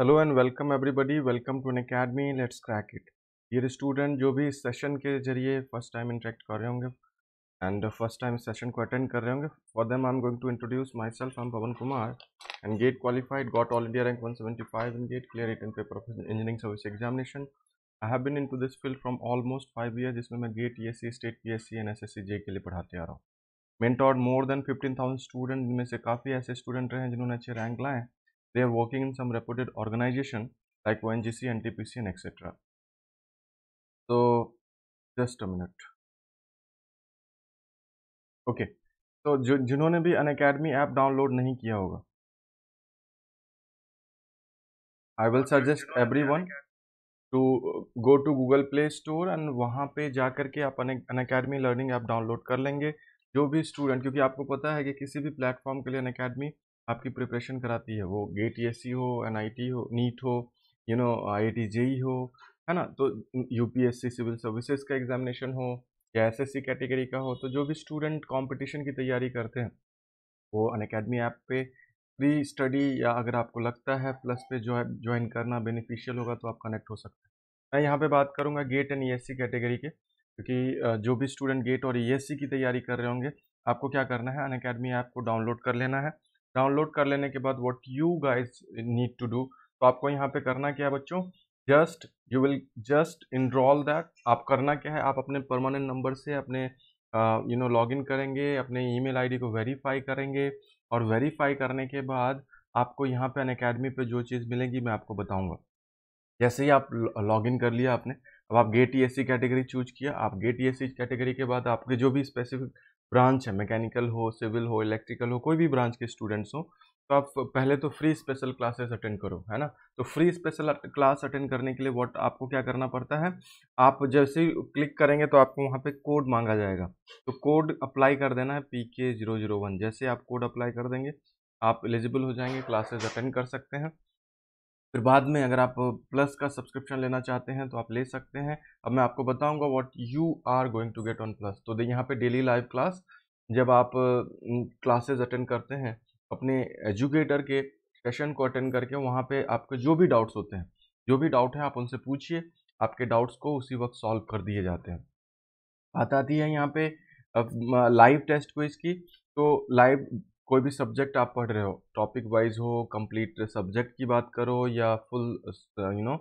Hello and welcome everybody welcome to Unacademy let's crack it ये student जो भी session के जरिए फर्स्ट टाइम इंटरेक्ट कर रहे होंगे एंड फर्स्ट टाइम सेशन को अटेंड कर रहे होंगे for them I am going to introduce myself am Pawan Kumar and GATE qualified got all India rank 175 in GATE clear it in paper of engineering service examination I have been in to this field from almost five year जिसमें मैं GATE E state P S and S S के लिए पढ़ाते आ रहा हूँ main more than fifteen thousand student जिनमें से काफ़ी ऐसे स्टूडेंट रहे हैं जिन्होंने अच्छे रैंक लाए they are working in some reputed organization like ONGC, NTPC and etc. So just a minute. Okay okay. तो जो जिन्होंने भी अन अकेडमी ऐप डाउनलोड नहीं किया होगा I will suggest everyone to go to Google Play Store and वहां पे जाकर के आप Unacademy learning app download कर लेंगे जो भी स्टूडेंट क्योंकि आपको पता है कि किसी भी प्लेटफॉर्म के लिए अन अकेडमी आपकी प्रिपरेशन कराती है वो गेट ई हो एन हो नीट हो यू नो आई आई हो है ना तो यूपीएससी सिविल सर्विसेज का एग्जामिनेशन हो या एस कैटेगरी का हो तो जो भी स्टूडेंट कॉम्पिटिशन की तैयारी करते हैं वो अन अकेडमी ऐप पे प्री स्टडी या अगर आपको लगता है प्लस पे जो है ज्वाइन करना बेनिफिशियल होगा तो आप कनेक्ट हो सकते हैं मैं यहाँ पे बात करूँगा गेट एंड ई कैटेगरी के क्योंकि जो भी स्टूडेंट गेट और ई की तैयारी कर रहे होंगे आपको क्या करना है अन अकेडमी ऐप को डाउनलोड कर लेना है डाउनलोड कर लेने के बाद what you guys need to do तो आपको यहाँ पे करना क्या है बच्चों just you will just enrol that आप करना क्या है आप अपने परमानेंट नंबर से अपने यू नो लॉग इन करेंगे अपने ईमेल आईडी को वेरीफाई करेंगे और वेरीफाई करने के बाद आपको यहाँ पे अन अकेडमी पर जो चीज़ मिलेगी मैं आपको बताऊँगा जैसे ही आप लॉग इन कर लिया आपने अब आप गेट ई कैटेगरी चूज किया आप गेट ई कैटेगरी के बाद आपके जो भी स्पेसिफिक ब्रांच है मैकेनिकल हो सिविल हो इलेक्ट्रिकल हो कोई भी ब्रांच के स्टूडेंट्स हो तो आप पहले तो फ्री स्पेशल क्लासेस अटेंड करो है ना तो फ्री स्पेशल क्लास अटेंड करने के लिए व्हाट आपको क्या करना पड़ता है आप जैसे क्लिक करेंगे तो आपको वहाँ पे कोड मांगा जाएगा तो कोड अप्लाई कर देना है P K zero zero one जैसे आप कोड अप्लाई कर देंगे आप एलिजिबल हो जाएंगे क्लासेज अटेंड कर सकते हैं फिर बाद में अगर आप प्लस का सब्सक्रिप्शन लेना चाहते हैं तो आप ले सकते हैं अब मैं आपको बताऊंगा what you are going to get on plus तो यहाँ पे डेली लाइव क्लास जब आप क्लासेस अटेंड करते हैं अपने एजुकेटर के सेशन को अटेंड करके वहाँ पे आपके जो भी डाउट्स होते हैं जो भी डाउट है आप उनसे पूछिए आपके डाउट्स को उसी वक्त सॉल्व कर दिए जाते हैं बात आती है यहाँ पे लाइव टेस्ट को इसकी तो लाइव कोई भी सब्जेक्ट आप पढ़ रहे हो टॉपिक वाइज हो कंप्लीट सब्जेक्ट की बात करो या फुल यू नो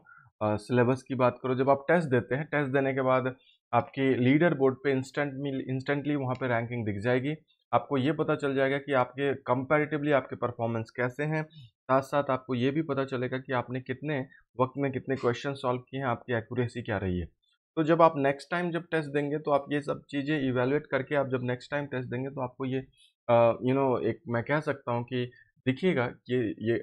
सिलेबस की बात करो जब आप टेस्ट देते हैं टेस्ट देने के बाद आपके लीडर बोर्ड पे इंस्टेंट इंस्टेंटली वहाँ पे रैंकिंग दिख जाएगी आपको ये पता चल जाएगा कि आपके कंपैरेटिवली आपके परफॉर्मेंस कैसे हैं साथ साथ आपको ये भी पता चलेगा कि आपने कितने वक्त में कितने क्वेश्चन सॉल्व किए हैं आपकी एक्यूरेसी क्या रही है तो जब आप नेक्स्ट टाइम जब टेस्ट देंगे तो आप ये सब चीज़ें इवेलुएट करके आप जब नेक्स्ट टाइम टेस्ट देंगे तो आपको ये यू नो एक मैं कह सकता हूँ कि दिखेगा कि ये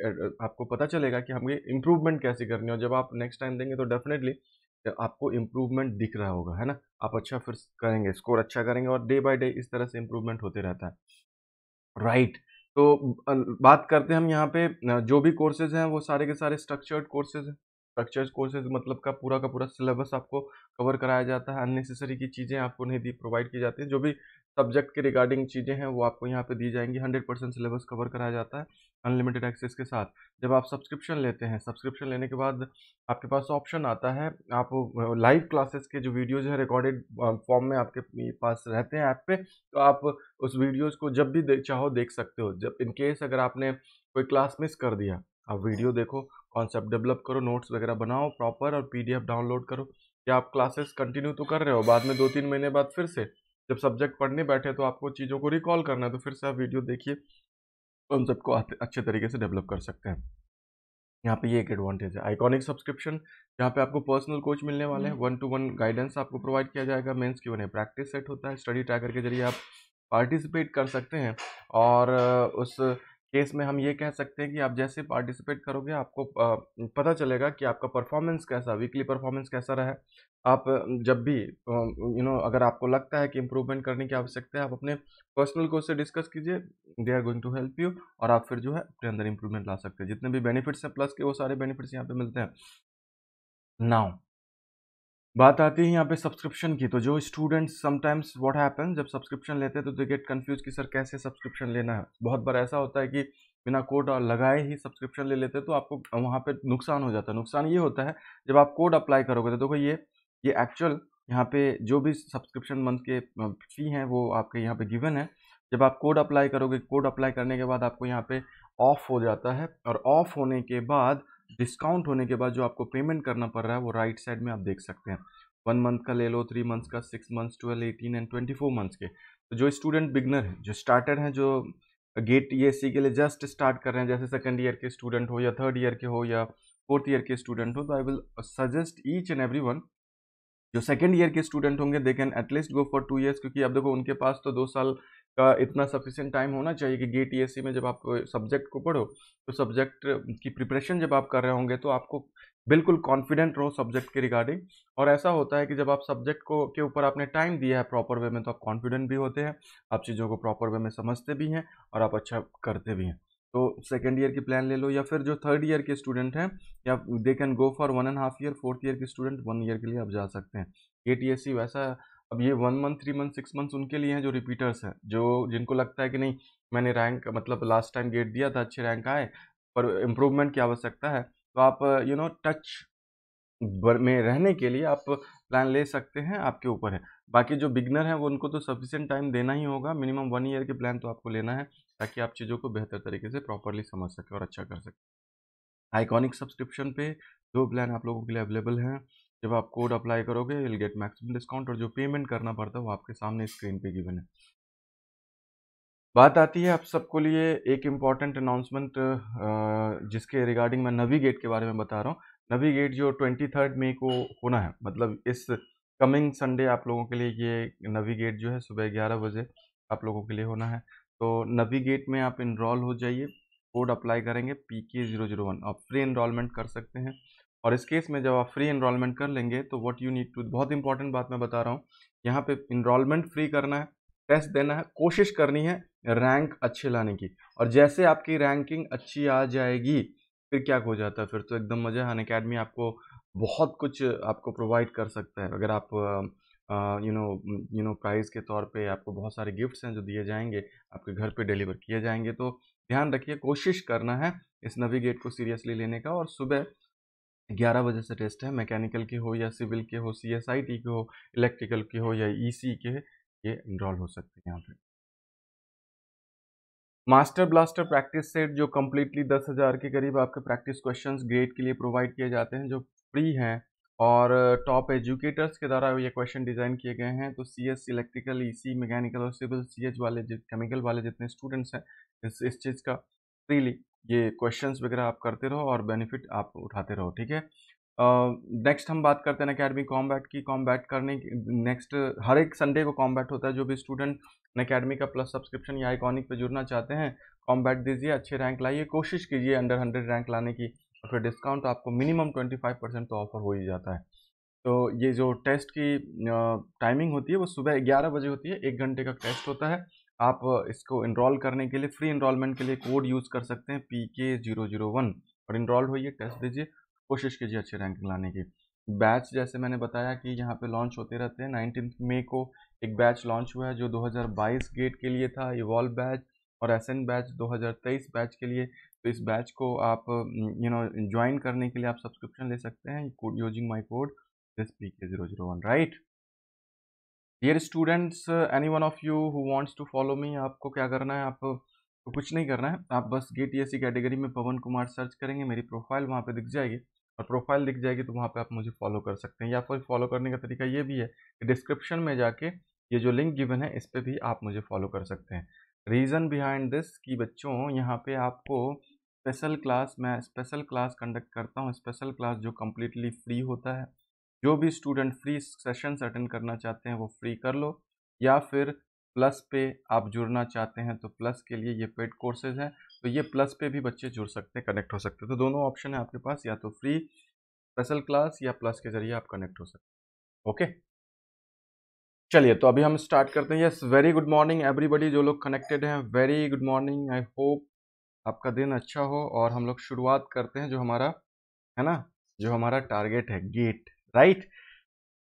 आपको पता चलेगा कि हमें इम्प्रूवमेंट कैसे करनी है जब आप नेक्स्ट टाइम देंगे तो डेफिनेटली आपको इम्प्रूवमेंट दिख रहा होगा है ना आप अच्छा फिर करेंगे स्कोर अच्छा करेंगे और डे बाय डे इस तरह से इम्प्रूवमेंट होते रहता है राइट तो बात करते हैं हम यहाँ पे जो भी कोर्सेज हैं वो सारे के सारे स्ट्रक्चर्ड कोर्सेज हैं स्ट्रक्चर्ड कोर्सेज मतलब का पूरा का पूरा सिलेबस आपको कवर कराया जाता है अननेसेसरी की चीज़ें आपको नहीं दी प्रोवाइड की जाती है जो भी सब्जेक्ट के रिगार्डिंग चीज़ें हैं वो आपको यहाँ पे दी जाएंगी हंड्रेड परसेंट सिलेबस कवर कराया जाता है अनलिमिटेड एक्सेस के साथ जब आप सब्सक्रिप्शन लेते हैं सब्सक्रिप्शन लेने के बाद आपके पास ऑप्शन आता है आप लाइव क्लासेस के जो वीडियोज हैं रिकॉर्डेड फॉर्म में आपके पास रहते हैं ऐप पे तो आप उस वीडियोज को जब भी दे, चाहो देख सकते हो जब इनकेस अगर आपने कोई क्लास मिस कर दिया आप वीडियो देखो कॉन्सेप्ट डेवलप करो नोट्स वगैरह बनाओ प्रॉपर और पी डाउनलोड करो या आप क्लासेस कंटिन्यू तो कर रहे हो बाद में दो तीन महीने बाद फिर से जब सब्जेक्ट पढ़ने बैठे तो आपको चीज़ों को रिकॉल करना है तो फिर से आप वीडियो देखिए कॉन्सेप्ट को अच्छे तरीके से डेवलप कर सकते हैं यहाँ पे ये एक एडवांटेज है आइकॉनिक सब्सक्रिप्शन जहाँ पे आपको पर्सनल कोच मिलने वाले हैं वन टू वन गाइडेंस आपको प्रोवाइड किया जाएगा मेंस क्यों नहीं प्रैक्टिस सेट होता है स्टडी ट्रैकर के जरिए आप पार्टिसिपेट कर सकते हैं और उस केस में हम ये कह सकते हैं कि आप जैसे पार्टिसिपेट करोगे आपको पता चलेगा कि आपका परफॉर्मेंस कैसा वीकली परफॉर्मेंस कैसा रहा आप जब भी यू नो अगर आपको लगता है कि इम्प्रूवमेंट करने की आवश्यकता है आप अपने पर्सनल कोच से डिस्कस कीजिए they are going to help you और आप फिर जो है अपने अंदर इम्प्रूवमेंट ला सकते हैं जितने भी बेनिफिट्स हैं प्लस के वो सारे बेनिफिट्स यहाँ पे मिलते हैं नाउ बात आती है यहाँ पे सब्सक्रिप्शन की तो जो स्टूडेंट्स समटाइम्स व्हाट हैपन जब सब्सक्रिप्शन लेते हैं तो दे गेट कंफ्यूज कि सर कैसे सब्सक्रिप्शन लेना है बहुत बार ऐसा होता है कि बिना कोड लगाए ही सब्सक्रिप्शन ले लेते हैं तो आपको वहाँ पे नुकसान हो जाता है नुकसान ये होता है जब आप कोड अप्लाई करोगे तो देखो ये ये एक्चुअल यहाँ पे जो भी सब्सक्रिप्शन मंथ के फी हैं वो आपके यहाँ पे गिवन है जब आप कोड अप्लाई करोगे कोड अप्लाई करने के बाद आपको यहाँ पे ऑफ हो जाता है और ऑफ होने के बाद डिस्काउंट होने के बाद जो आपको पेमेंट करना पड़ रहा है वो राइट right साइड में आप देख सकते हैं वन मंथ का ले लो थ्री मंथ्स का six months twelve eighteen and twenty four months के तो जो स्टूडेंट बिगनर हैं जो स्टार्टर हैं जो गेट ई के लिए जस्ट स्टार्ट कर रहे हैं जैसे सेकेंड ईयर के स्टूडेंट हो या थर्ड ईयर के हो या फोर्थ ईयर के स्टूडेंट हो तो I will suggest each and every one जो सेकेंड ईयर के स्टूडेंट होंगे they can at least go for two years क्योंकि अब देखो उनके पास तो दो साल का इतना सफिशेंट टाइम होना चाहिए कि गेट ई में जब आप सब्जेक्ट को पढ़ो तो सब्जेक्ट की प्रिपरेशन जब आप कर रहे होंगे तो आपको बिल्कुल कॉन्फिडेंट रहो सब्जेक्ट के रिगार्डिंग और ऐसा होता है कि जब आप सब्जेक्ट को के ऊपर आपने टाइम दिया है प्रॉपर वे में तो आप कॉन्फिडेंट भी होते हैं आप चीज़ों को प्रॉपर वे में समझते भी हैं और आप अच्छा करते भी हैं तो सेकेंड ईयर की प्लान ले लो या फिर जो थर्ड ईयर के स्टूडेंट हैं या they can go for one and half year fourth year के स्टूडेंट वन ईयर के लिए आप जा सकते हैं ए टी एस सी वैसा अब ये one month three month six months उनके लिए हैं जो रिपीटर्स हैं जो जिनको लगता है कि नहीं मैंने रैंक मतलब लास्ट टाइम गेट दिया था अच्छे रैंक आए पर इम्प्रूवमेंट की आवश्यकता है तो आप यू नो टच में रहने के लिए आप प्लान ले सकते हैं आपके ऊपर है बाकी जो बिगनर हैं वो उनको तो सफिशेंट टाइम देना ही होगा मिनिमम वन ईयर के प्लान तो आपको लेना है ताकि आप चीज़ों को बेहतर तरीके से प्रॉपरली समझ सकें और अच्छा कर सकें आइकॉनिक सब्सक्रिप्शन पे दो प्लान आप लोगों के लिए अवेलेबल हैं जब आप कोड अप्लाई करोगे विल गेट मैक्सिमम डिस्काउंट और जो पेमेंट करना पड़ता है वो आपके सामने स्क्रीन पे गिवन है बात आती है आप सबको लिए एक इम्पॉर्टेंट अनाउंसमेंट जिसके रिगार्डिंग मैं नवीगेट के बारे में बता रहा हूँ नवीगेट जो ट्वेंटी थर्ड मई को होना है मतलब इस कमिंग संडे आप लोगों के लिए ये नवीगेट जो है सुबह ग्यारह बजे आप लोगों के लिए होना है तो नवीगेट में आप इनरोल हो जाइए कोड अप्लाई करेंगे P K zero zero one आप फ्री इनरोलमेंट कर सकते हैं और इस केस में जब आप फ्री इनरोलमेंट कर लेंगे तो वट यू नीड टू बहुत इंपॉर्टेंट बात मैं बता रहा हूँ यहाँ पे इनरोलमेंट फ्री करना है टेस्ट देना है कोशिश करनी है रैंक अच्छे लाने की और जैसे आपकी रैंकिंग अच्छी आ जाएगी फिर क्या हो जाता है फिर तो एकदम मज़ा है अकेडमी आपको बहुत कुछ आपको प्रोवाइड कर सकता है अगर आप you know you know prize के तौर पे आपको बहुत सारे गिफ्ट्स हैं जो दिए जाएंगे आपके घर पे डिलीवर किए जाएंगे तो ध्यान रखिए कोशिश करना है इस गेट को सीरियसली लेने का और सुबह ग्यारह बजे से टेस्ट है मैकेनिकल के हो या सिविल के हो सी एस आई टी के हो इलेक्ट्रिकल के हो या ई सी के ये इनरोल हो सकते हैं यहाँ पे मास्टर ब्लास्टर प्रैक्टिस सेट जो कम्प्लीटली दस हज़ार के करीब आपके प्रैक्टिस क्वेश्चंस ग्रेड के लिए प्रोवाइड किए जाते हैं जो फ्री हैं और टॉप uh, एजुकेटर्स के द्वारा ये क्वेश्चन डिज़ाइन किए गए हैं तो C S electrical E C mechanical और सिविल सी एच वाले केमिकल वाले जितने स्टूडेंट्स हैं इस इस चीज़ का फ्रीली ये क्वेश्चंस वगैरह आप करते रहो और बेनिफिट आप उठाते रहो ठीक है नेक्स्ट uh, हम बात करते हैं अकेडमी कॉम्बैट की कॉम्बैट करने नेक्स्ट हर एक संडे को कॉम्बैट होता है जो भी स्टूडेंट अकेडमी का प्लस सब्सक्रिप्शन या आइकॉनिक पे जुड़ना चाहते हैं कॉम्बैट दीजिए अच्छे रैंक लाइए कोशिश कीजिए अंडर हंड्रेड रैंक लाने की और फिर डिस्काउंट तो आपको मिनिमम ट्वेंटी फाइव परसेंट तो ऑफर हो ही जाता है तो ये जो टेस्ट की टाइमिंग होती है वो सुबह ग्यारह बजे होती है एक घंटे का टेस्ट होता है आप इसको इनरोल करने के लिए फ्री इनरोलमेंट के लिए कोड यूज़ कर सकते हैं P K zero zero one और इनरोल होइए टेस्ट दीजिए कोशिश कीजिए अच्छी रैंकिंग लाने की बैच जैसे मैंने बताया कि यहाँ पे लॉन्च होते रहते हैं नाइनटीन मई को एक बैच लॉन्च हुआ है जो 2022 गेट के लिए था इवॉल्व बैच और एस बैच 2023 बैच के लिए तो इस बैच को आप यू नो ज्वाइन करने के लिए आप सब्सक्रिप्शन ले सकते हैं using my code this P K zero zero one right dear students any one of you who wants to follow me आपको क्या करना है आप तो कुछ नहीं करना है आप बस गेट टी कैटेगरी में पवन कुमार सर्च करेंगे मेरी प्रोफाइल वहाँ पर दिख जाएगी और प्रोफाइल दिख जाएगी तो वहाँ पर आप मुझे फॉलो कर सकते हैं या फिर फॉलो करने का तरीका ये भी है कि डिस्क्रिप्शन में जाके ये जो लिंक गिवन है इस पर भी आप मुझे फॉलो कर सकते हैं रीज़न बिहाइंड दिस कि बच्चों यहाँ पे आपको स्पेशल क्लास मैं स्पेशल क्लास कंडक्ट करता हूँ स्पेशल क्लास जो कम्प्लीटली फ्री होता है जो भी स्टूडेंट फ्री सेशंस अटेंड करना चाहते हैं वो फ्री कर लो या फिर प्लस पे आप जुड़ना चाहते हैं तो प्लस के लिए ये पेड कोर्सेज हैं तो ये प्लस पे भी बच्चे जुड़ सकते हैं कनेक्ट हो सकते हैं तो दोनों ऑप्शन है आपके पास या तो फ्री स्पेशल क्लास या प्लस के जरिए आप कनेक्ट हो सकते हैं ओके चलिए तो अभी हम स्टार्ट करते हैं yes very good morning everybody जो लोग कनेक्टेड हैं very good morning I hope आपका दिन अच्छा हो और हम लोग शुरुआत करते हैं जो हमारा है ना जो हमारा टारगेट है गेट राइट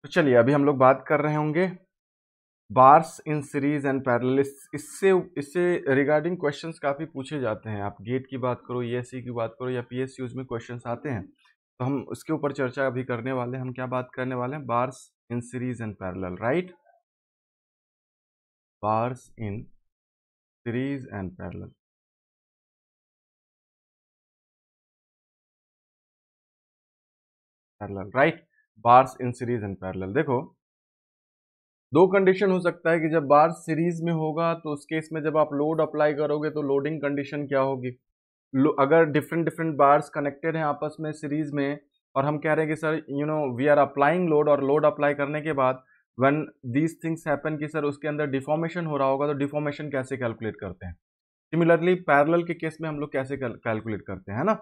तो चलिए अभी हम लोग बात कर रहे होंगे bars in series and parallel इससे इससे रिगार्डिंग क्वेश्चंस काफ़ी पूछे जाते हैं आप गेट की बात करो ई e की बात करो या पी में क्वेश्चन आते हैं तो हम उसके ऊपर चर्चा अभी करने वाले हम क्या बात करने वाले हैं bars in series and parallel right bars in series and parallel parallel right bars in series and parallel देखो दो कंडीशन हो सकता है कि जब बार सीरीज में होगा तो उस केस में जब आप लोड अप्लाई करोगे तो लोडिंग कंडीशन क्या होगी अगर डिफरेंट डिफरेंट बार्स कनेक्टेड हैं आपस में सीरीज में और हम कह रहे हैं कि sir you know we are applying load और लोड अप्लाई करने के बाद वन दीज थिंग्स हैपन कि सर उसके अंदर डिफॉर्मेशन हो रहा होगा तो डिफॉर्मेशन कैसे कैलकुलेट करते हैं सिमिलरली पैरेलल के केस में हम लोग कैसे कैलकुलेट करते हैं है ना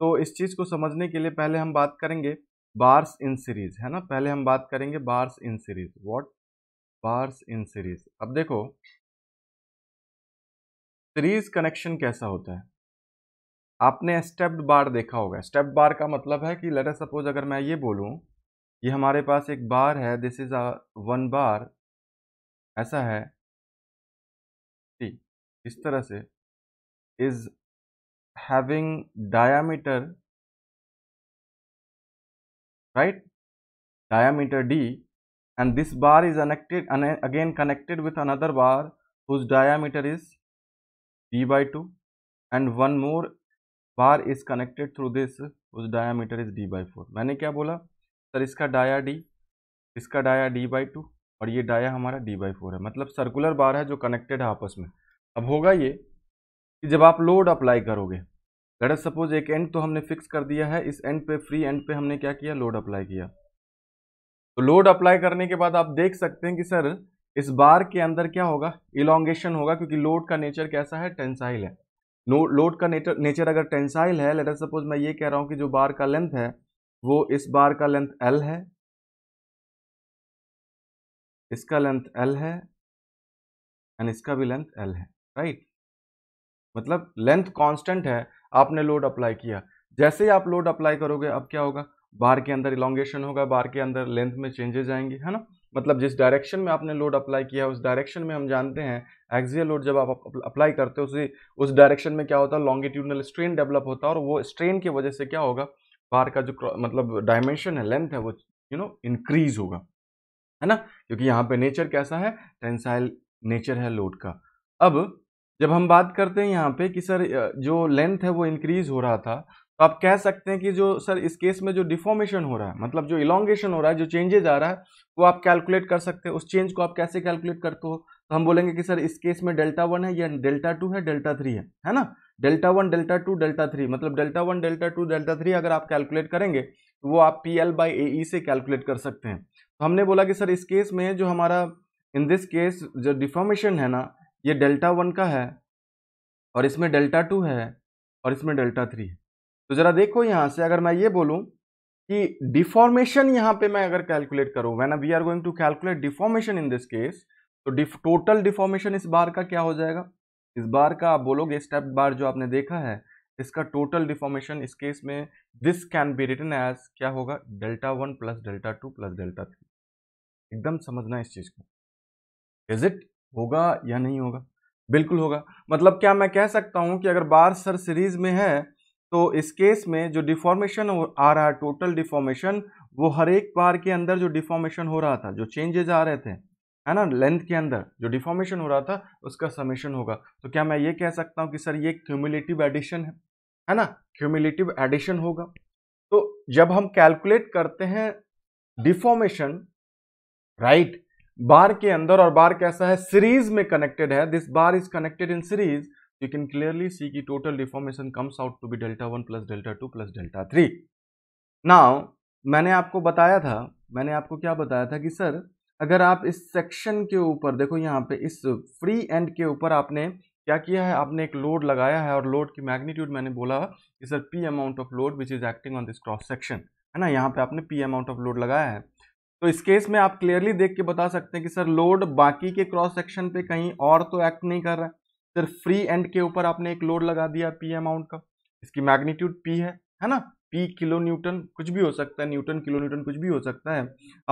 तो इस चीज़ को समझने के लिए पहले हम बात करेंगे बार्स इन सीरीज है ना पहले हम बात करेंगे bars in series what bars in series अब देखो सीरीज कनेक्शन कैसा होता है आपने स्टेप्ड बार देखा होगा स्टेप बार का मतलब है कि लेटर सपोज अगर मैं ये बोलूं ये हमारे पास एक बार है this is a one bar ऐसा है टी इस तरह से is having diameter right diameter d and this bar is connected and again connected with another bar whose diameter is d by 2 and one more bar is connected through this whose diameter is d by 4 maine kya bola sir iska dia d iska dia d by 2 aur ye dia hamara d by 4 hai matlab circular bar hai jo connected hai aapas mein ab hoga ye कि जब आप load apply करोगे let us suppose एक end तो हमने fix कर दिया है इस एंड पे फ्री एंड पे हमने क्या किया लोड अप्लाई किया तो लोड अप्लाई करने के बाद आप देख सकते हैं कि सर इस बार के अंदर क्या होगा इलांगेशन होगा क्योंकि लोड का नेचर कैसा है टेंसाइल है लोड का नेचर नेचर अगर टेंसाइल है लेट अस सपोज मैं ये कह रहा हूँ कि जो बार का लेंथ है वो इस बार का लेंथ एल है इसका लेंथ एल है एंड इसका भी लेंथ एल है राइट मतलब लेंथ कांस्टेंट है आपने लोड अप्लाई किया जैसे ही आप लोड अप्लाई करोगे अब क्या होगा बार के अंदर इलांगेशन होगा बार के अंदर लेंथ में चेंजेस आएंगे है ना मतलब जिस डायरेक्शन में आपने लोड अप्लाई किया है उस डायरेक्शन में हम जानते हैं एक्जियल लोड जब आप अप्लाई करते हो उसी उस डायरेक्शन में क्या होता है लॉन्गिट्यूडनल स्ट्रेन डेवलप होता है और वो स्ट्रेन की वजह से क्या होगा बार का जो मतलब डायमेंशन है लेंथ है वो यू नो इंक्रीज होगा है ना क्योंकि यहाँ पे नेचर कैसा है टेंसाइल नेचर है लोड का अब जब हम बात करते हैं यहाँ पे कि सर जो लेंथ है वो इंक्रीज हो रहा था तो आप कह सकते हैं कि जो सर इस केस में जो डिफॉर्मेशन हो रहा है मतलब जो इलांगेशन हो रहा है जो चेंजेज आ रहा है वो आप कैलकुलेट कर सकते हैं उस चेंज को आप कैसे कैलकुलेट करते हो तो हम बोलेंगे कि सर इस केस में डेल्टा वन है या डेल्टा टू है डेल्टा थ्री है है ना delta one delta two delta three मतलब delta one delta two delta three अगर आप कैलकुलेट करेंगे तो वो आप पी एल बाई ए से कैलकुलेट कर सकते हैं तो हमने बोला कि सर इस केस में जो हमारा इन दिस केस जो डिफॉर्मेशन है ना ये डेल्टा वन का है और इसमें डेल्टा टू है और इसमें डेल्टा थ्री है तो ज़रा देखो यहाँ से अगर मैं ये बोलूँ कि डिफॉर्मेशन यहाँ पे मैं अगर कैलकुलेट करूँ when we are going to calculate deformation in this case तो टोटल डिफॉर्मेशन इस बार का क्या हो जाएगा इस बार का आप बोलोगे स्टेप बार जो आपने देखा है इसका टोटल डिफॉर्मेशन इस केस में this can be written as क्या होगा delta one plus delta two plus delta three एकदम समझना इस चीज़ को इज इट होगा या नहीं होगा बिल्कुल होगा मतलब क्या मैं कह सकता हूँ कि अगर बार सर सीरीज में है तो इस केस में जो डिफॉर्मेशन आ रहा है टोटल डिफॉर्मेशन वो हर एक बार के अंदर जो डिफॉर्मेशन हो रहा था जो चेंजेज आ रहे थे है ना लेंथ के अंदर जो डिफॉर्मेशन हो रहा था उसका समेशन होगा तो क्या मैं ये कह सकता हूँ कि सर ये क्यूमुलेटिव एडिशन है है ना क्यूमुलेटिव एडिशन होगा तो जब हम कैलकुलेट करते हैं डिफॉर्मेशन राइट right? बार के अंदर और बार कैसा है सीरीज में कनेक्टेड है this bar is connected in series you can clearly see की total deformation comes out to be delta one plus delta two plus delta three now मैंने आपको बताया था मैंने आपको क्या बताया था कि सर अगर आप इस सेक्शन के ऊपर देखो यहाँ पे इस फ्री एंड के ऊपर आपने क्या किया है आपने एक लोड लगाया है और लोड की मैग्नीट्यूड मैंने बोला कि sir P amount of load which is acting on this cross section है ना यहाँ पे आपने पी अमाउंट ऑफ लोड लगाया है तो इस केस में आप क्लियरली देख के बता सकते हैं कि सर लोड बाकी के क्रॉस सेक्शन पे कहीं और तो एक्ट नहीं कर रहा है सिर्फ फ्री एंड के ऊपर आपने एक लोड लगा दिया पी अमाउंट का इसकी मैग्नीट्यूड पी है है ना पी किलो न्यूटन कुछ भी हो सकता है न्यूटन किलो न्यूटन कुछ भी हो सकता है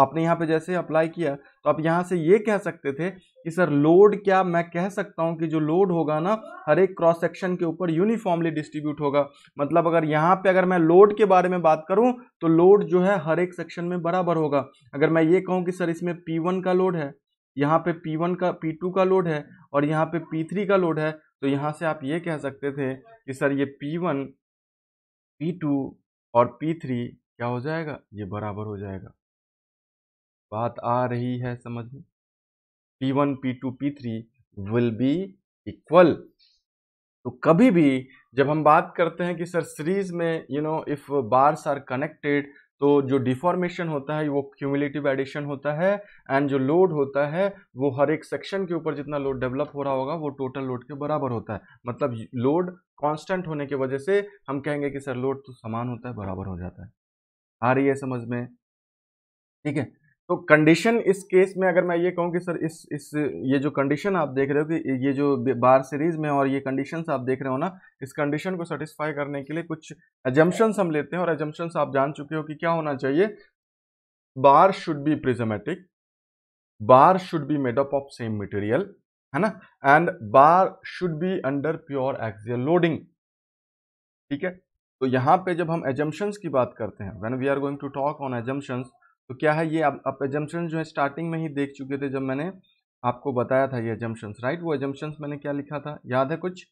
आपने यहाँ पे जैसे अप्लाई किया तो आप यहाँ से ये कह सकते थे कि सर लोड क्या मैं कह सकता हूँ कि जो लोड होगा ना हर एक क्रॉस सेक्शन के ऊपर यूनिफॉर्मली डिस्ट्रीब्यूट होगा मतलब अगर यहाँ पे अगर मैं लोड के बारे में बात करूँ तो लोड जो है हर एक सेक्शन में बराबर होगा अगर मैं ये कहूँ कि सर इसमें पी का लोड है यहाँ पे पी का पी का लोड है और यहाँ पे पी का लोड है तो यहाँ से आप ये कह सकते थे कि सर ये पी P2 और पी थ्री क्या हो जाएगा ये बराबर हो जाएगा बात आ रही है समझ में P one P two P three will be equal तो कभी भी जब हम बात करते हैं कि सर सीरीज में you know if bars are connected तो जो डिफॉर्मेशन होता है वो क्यूमुलेटिव एडिशन होता है एंड जो लोड होता है वो हर एक सेक्शन के ऊपर जितना लोड डेवलप हो रहा होगा वो टोटल लोड के बराबर होता है मतलब लोड कांस्टेंट होने की वजह से हम कहेंगे कि सर लोड तो समान होता है बराबर हो जाता है आ रही है समझ में ठीक है तो कंडीशन इस केस में अगर मैं ये कहूँ कि सर इस इस ये जो कंडीशन आप देख रहे हो कि ये जो बार सीरीज में और ये कंडीशन आप देख रहे हो ना इस कंडीशन को सेटिस्फाई करने के लिए कुछ एजम्पन्स हम लेते हैं और एजम्पन्स आप जान चुके हो कि क्या होना चाहिए bar should be prismatic bar should be made up of same material है ना and bar should be under pure axial loading ठीक है तो यहां पे जब हम एजम्पन्स की बात करते हैं when we are going to talk on assumptions तो क्या है ये आप एजम्पन जो है स्टार्टिंग में ही देख चुके थे जब मैंने आपको बताया था ये एजम्पन्स राइट वो एजम्पन्स मैंने क्या लिखा था याद है कुछ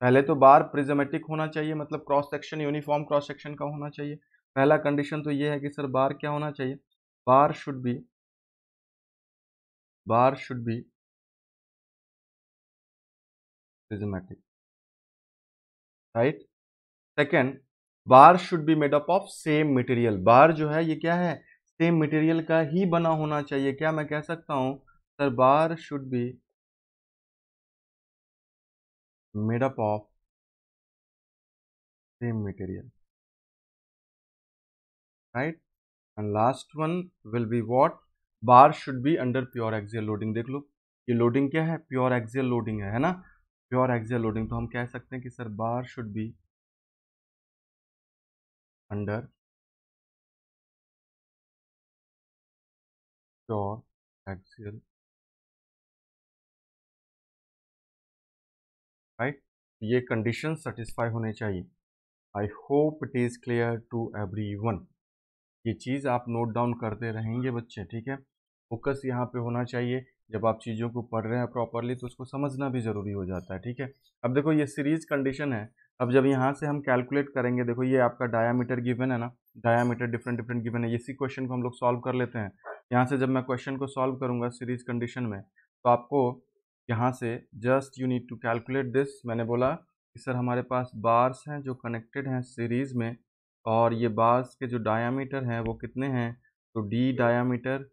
पहले तो बार प्रिजमेटिक होना चाहिए मतलब cross section uniform cross section का होना चाहिए पहला कंडीशन तो ये है कि सर बार क्या होना चाहिए bar should be bar should be prismatic right second bar should be made up of same material bar जो है ये क्या है सेम मटेरियल का ही बना होना चाहिए क्या मैं कह सकता हूँ sir bar should be made up of same material right and last one will be what bar should be under pure axial loading देख लो ये लोडिंग क्या है प्योर एक्सियल लोडिंग है है ना प्योर एक्सियल लोडिंग तो हम कह सकते हैं कि sir bar should be under door axial राइट right? ये कंडीशन सेटिस्फाई होने चाहिए I hope it is clear to everyone ये चीज़ आप नोट डाउन करते रहेंगे बच्चे ठीक है फोकस यहाँ पे होना चाहिए जब आप चीज़ों को पढ़ रहे हैं प्रॉपरली तो उसको समझना भी ज़रूरी हो जाता है ठीक है अब देखो ये सीरीज कंडीशन है अब जब यहाँ से हम कैलकुलेट करेंगे देखो ये आपका डायामीटर गिवन है ना डायामीटर डिफरेंट डिफरेंट गिवन है इसी क्वेश्चन को हम लोग सॉल्व कर लेते हैं यहाँ से जब मैं क्वेश्चन को सॉल्व करूँगा सीरीज कंडीशन में तो आपको यहाँ से just you need to calculate this मैंने बोला कि सर हमारे पास बार्स हैं जो कनेक्टेड हैं सीरीज़ में और ये बार्स के जो डायामीटर हैं वो कितने हैं तो डी डायामीटर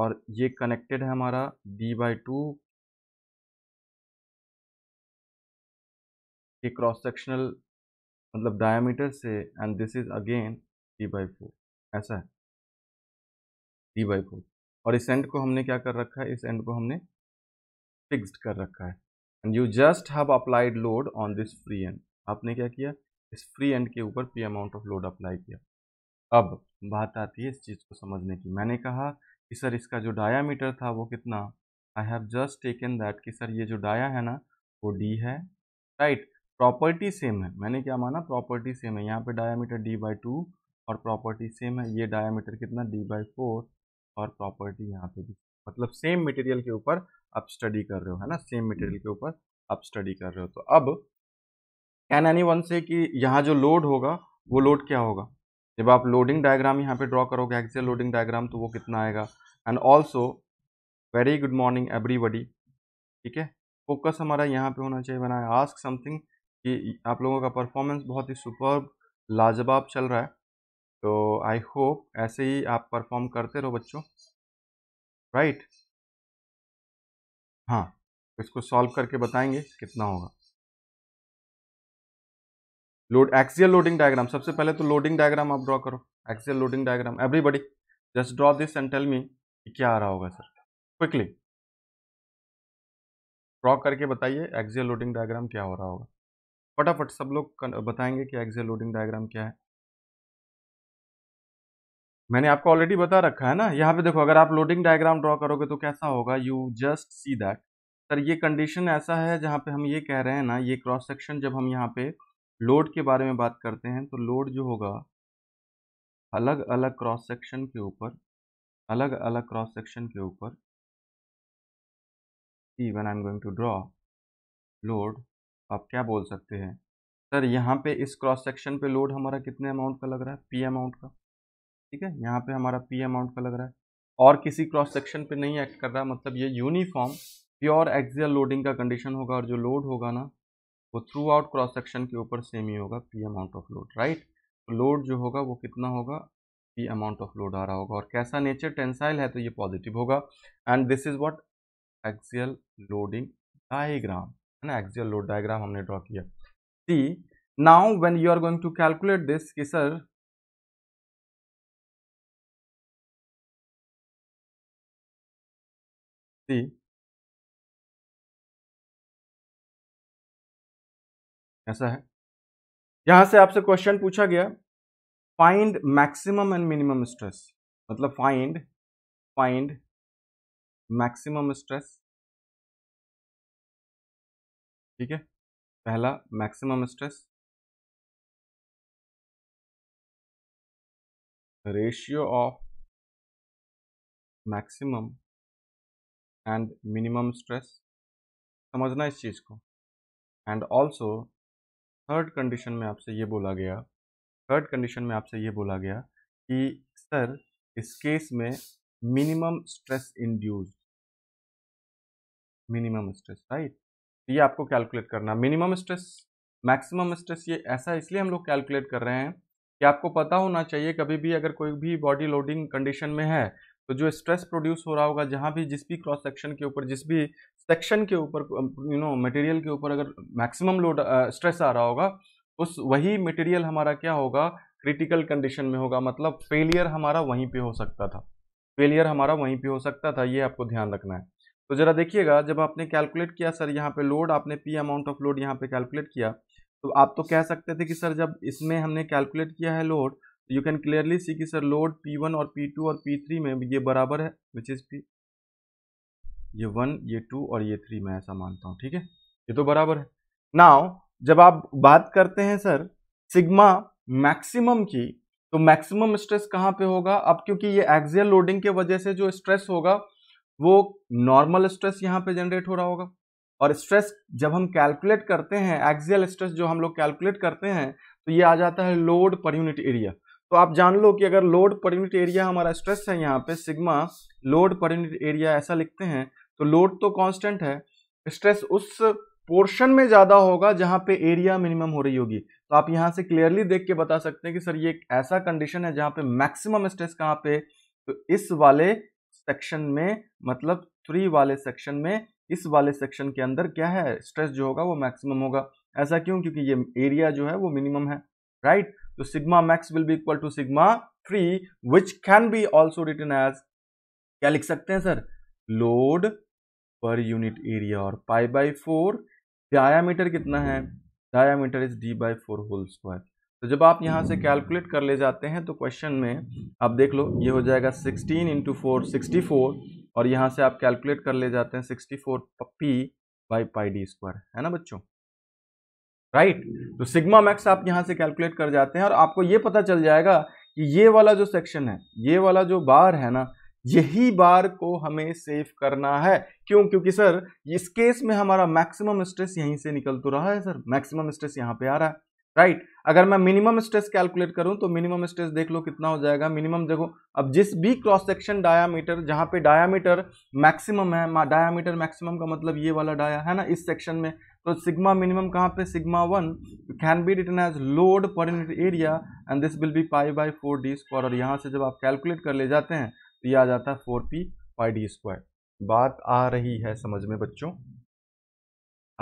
और ये कनेक्टेड है हमारा डी बाई टू ये क्रॉस सेक्शनल मतलब डायमीटर से and this is again D by four ऐसा है डी बाई फोर और इस एंड को हमने क्या कर रखा है इस एंड को हमने फिक्स्ड कर रखा है and you just have applied load on this free end आपने क्या किया इस फ्री एंड के ऊपर P amount of load apply किया अब बात आती है इस चीज़ को समझने की मैंने कहा कि सर इसका जो डायामीटर था वो कितना I have just taken that कि सर ये जो डाया है ना वो डी है राइट प्रॉपर्टी सेम है मैंने क्या माना प्रॉपर्टी सेम है यहाँ पे डायामीटर डी बाई टू और प्रॉपर्टी सेम है ये डायामीटर कितना डी बाई फोर और प्रॉपर्टी यहाँ पे भी मतलब सेम मटेरियल के ऊपर आप स्टडी कर रहे हो है ना सेम मटेरियल के ऊपर आप स्टडी कर रहे हो तो अब कैन एनी वन से कि यहाँ जो लोड होगा वो लोड क्या होगा जब आप लोडिंग डायग्राम यहाँ पे ड्रॉ करोगे एक्सल लोडिंग डायग्राम तो वो कितना आएगा and also very good morning everybody ठीक है फोकस हमारा यहाँ पे होना चाहिए बनाए आस्क समथिंग कि आप लोगों का परफॉर्मेंस बहुत ही सुपर लाजवाब चल रहा है तो आई होप ऐसे ही आप परफॉर्म करते रहो बच्चों राइट right? हाँ इसको सॉल्व करके बताएंगे कितना होगा लोड एक्सियल लोडिंग डायग्राम सबसे पहले तो लोडिंग डायग्राम आप ड्रॉ करो axial loading diagram everybody just draw this and tell me कि क्या आ रहा होगा सर क्विकली ड्रॉ करके बताइए एक्सियल लोडिंग डायग्राम क्या हो रहा होगा फटाफट सब लोग बताएंगे कि एक्सेल लोडिंग डायग्राम क्या है मैंने आपको ऑलरेडी बता रखा है ना यहाँ पे देखो अगर आप लोडिंग डायग्राम ड्रॉ करोगे तो कैसा होगा you just see that sir ये कंडीशन ऐसा है जहाँ पे हम ये कह रहे हैं ना ये क्रॉस सेक्शन जब हम यहाँ पे लोड के बारे में बात करते हैं तो लोड जो होगा अलग अलग क्रॉस सेक्शन के ऊपर अलग अलग क्रॉस सेक्शन के ऊपर see when I am going to draw load आप क्या बोल सकते हैं सर यहाँ पे इस क्रॉस सेक्शन पे लोड हमारा कितने अमाउंट का लग रहा है पी अमाउंट का ठीक है यहाँ पे हमारा पी अमाउंट का लग रहा है और किसी क्रॉस सेक्शन पे नहीं एक्ट कर रहा मतलब ये यूनिफॉर्म प्योर एक्सियल लोडिंग का कंडीशन होगा और जो लोड होगा ना वो थ्रू आउट क्रॉस सेक्शन के ऊपर सेम ही होगा P amount of load right load जो होगा वो कितना होगा पी अमाउंट ऑफ लोड आ रहा होगा और कैसा नेचर टेंसाइल है तो ये पॉजिटिव होगा and this is what axial loading diagram ना एक्सियल लोड डायग्राम हमने ड्रॉ किया see now when you are going to calculate this कि सर सी ऐसा है यहां से आपसे क्वेश्चन पूछा गया find maximum and minimum stress मतलब फाइंड फाइंड मैक्सिमम स्ट्रेस ठीक है पहला maximum stress ratio of maximum and minimum stress समझना इस चीज़ को एंड ऑल्सो थर्ड कंडीशन में आपसे ये बोला गया थर्ड कंडीशन में आपसे ये बोला गया कि सर इस केस में minimum stress induced minimum stress right ये आपको कैलकुलेट करना मिनिमम स्ट्रेस मैक्सिमम स्ट्रेस ये ऐसा इसलिए हम लोग कैलकुलेट कर रहे हैं कि आपको पता होना चाहिए कभी भी अगर कोई भी बॉडी लोडिंग कंडीशन में है तो जो स्ट्रेस प्रोड्यूस हो रहा होगा जहाँ भी जिस भी क्रॉस सेक्शन के ऊपर जिस भी सेक्शन के ऊपर यू नो मटेरियल के ऊपर अगर मैक्सिमम लोड स्ट्रेस आ रहा होगा उस वही मटेरियल हमारा क्या होगा क्रिटिकल कंडीशन में होगा मतलब फेलियर हमारा वहीं पे हो सकता था फेलियर हमारा वहीं पे हो सकता था ये आपको ध्यान रखना है तो ज़रा देखिएगा जब आपने कैलकुलेट किया सर यहाँ पे लोड आपने पी अमाउंट ऑफ लोड यहाँ पे कैलकुलेट किया तो आप तो कह सकते थे कि सर जब इसमें हमने कैलकुलेट किया है लोड तो यू कैन क्लियरली सी कि सर लोड पी वन और पी टू और पी थ्री में ये बराबर है विच इज़ पी ये वन ये टू और ये थ्री मैं ऐसा मानता हूँ ठीक है ये तो बराबर है नाव जब आप बात करते हैं सर सिग्मा मैक्सिमम की तो मैक्सिमम स्ट्रेस कहाँ पे होगा अब क्योंकि ये एक्सियल लोडिंग के वजह से जो स्ट्रेस होगा वो नॉर्मल स्ट्रेस यहाँ पे जनरेट हो रहा होगा और स्ट्रेस जब हम कैलकुलेट करते हैं एक्सियल स्ट्रेस जो हम लोग कैलकुलेट करते हैं तो ये आ जाता है लोड पर यूनिट एरिया तो आप जान लो कि अगर लोड पर यूनिट एरिया हमारा स्ट्रेस है यहाँ पे sigma load per unit area ऐसा लिखते हैं तो लोड तो कॉन्स्टेंट है स्ट्रेस उस पोर्शन में ज़्यादा होगा जहाँ पे एरिया मिनिमम हो रही होगी तो आप यहाँ से क्लियरली देख के बता सकते हैं कि सर ये एक ऐसा कंडीशन है जहाँ पे मैक्सिमम स्ट्रेस कहाँ पे तो इस वाले सेक्शन में मतलब थ्री वाले सेक्शन में इस वाले सेक्शन के अंदर क्या है स्ट्रेस जो होगा वो मैक्सिमम होगा ऐसा क्यों क्योंकि ये एरिया जो है वो मिनिमम है राइट right? तो sigma max will be equal to sigma three which can be also written as क्या लिख सकते हैं sir load per unit area और पाई बाई फोर डायामीटर कितना है diameter is D by four whole square तो जब आप यहाँ से कैलकुलेट कर ले जाते हैं तो क्वेश्चन में आप देख लो ये हो जाएगा 16 इंटू फोर सिक्सटी और यहाँ से आप कैलकुलेट कर ले जाते हैं 64 four P by pi D square है ना बच्चों राइट right? तो सिग्मा मैक्स आप यहाँ से कैलकुलेट कर जाते हैं और आपको ये पता चल जाएगा कि ये वाला जो सेक्शन है ये वाला जो बार है ना यही बार को हमें सेव करना है क्यों क्योंकि सर इस केस में हमारा मैक्सिमम स्ट्रेस यहीं से निकल तो रहा है सर मैक्सिमम स्ट्रेस यहाँ पे आ रहा है राइट right? अगर मैं मिनिमम स्ट्रेस कैलकुलेट करूं तो मिनिमम स्ट्रेस देख लो कितना हो जाएगा मिनिमम देखो अब जिस भी क्रॉस सेक्शन डायामीटर जहां पे डायामीटर मैक्सिमम है डायामीटर मैक्सिमम का मतलब ये वाला डाया है ना इस सेक्शन में तो सिग्मा मिनिमम कहाँ पे sigma one can be written as load per unit area and this will be pi by four D square और यहाँ से जब आप कैलकुलेट कर ले जाते हैं तो ये आ जाता है four P pi D square बात आ रही है समझ में बच्चों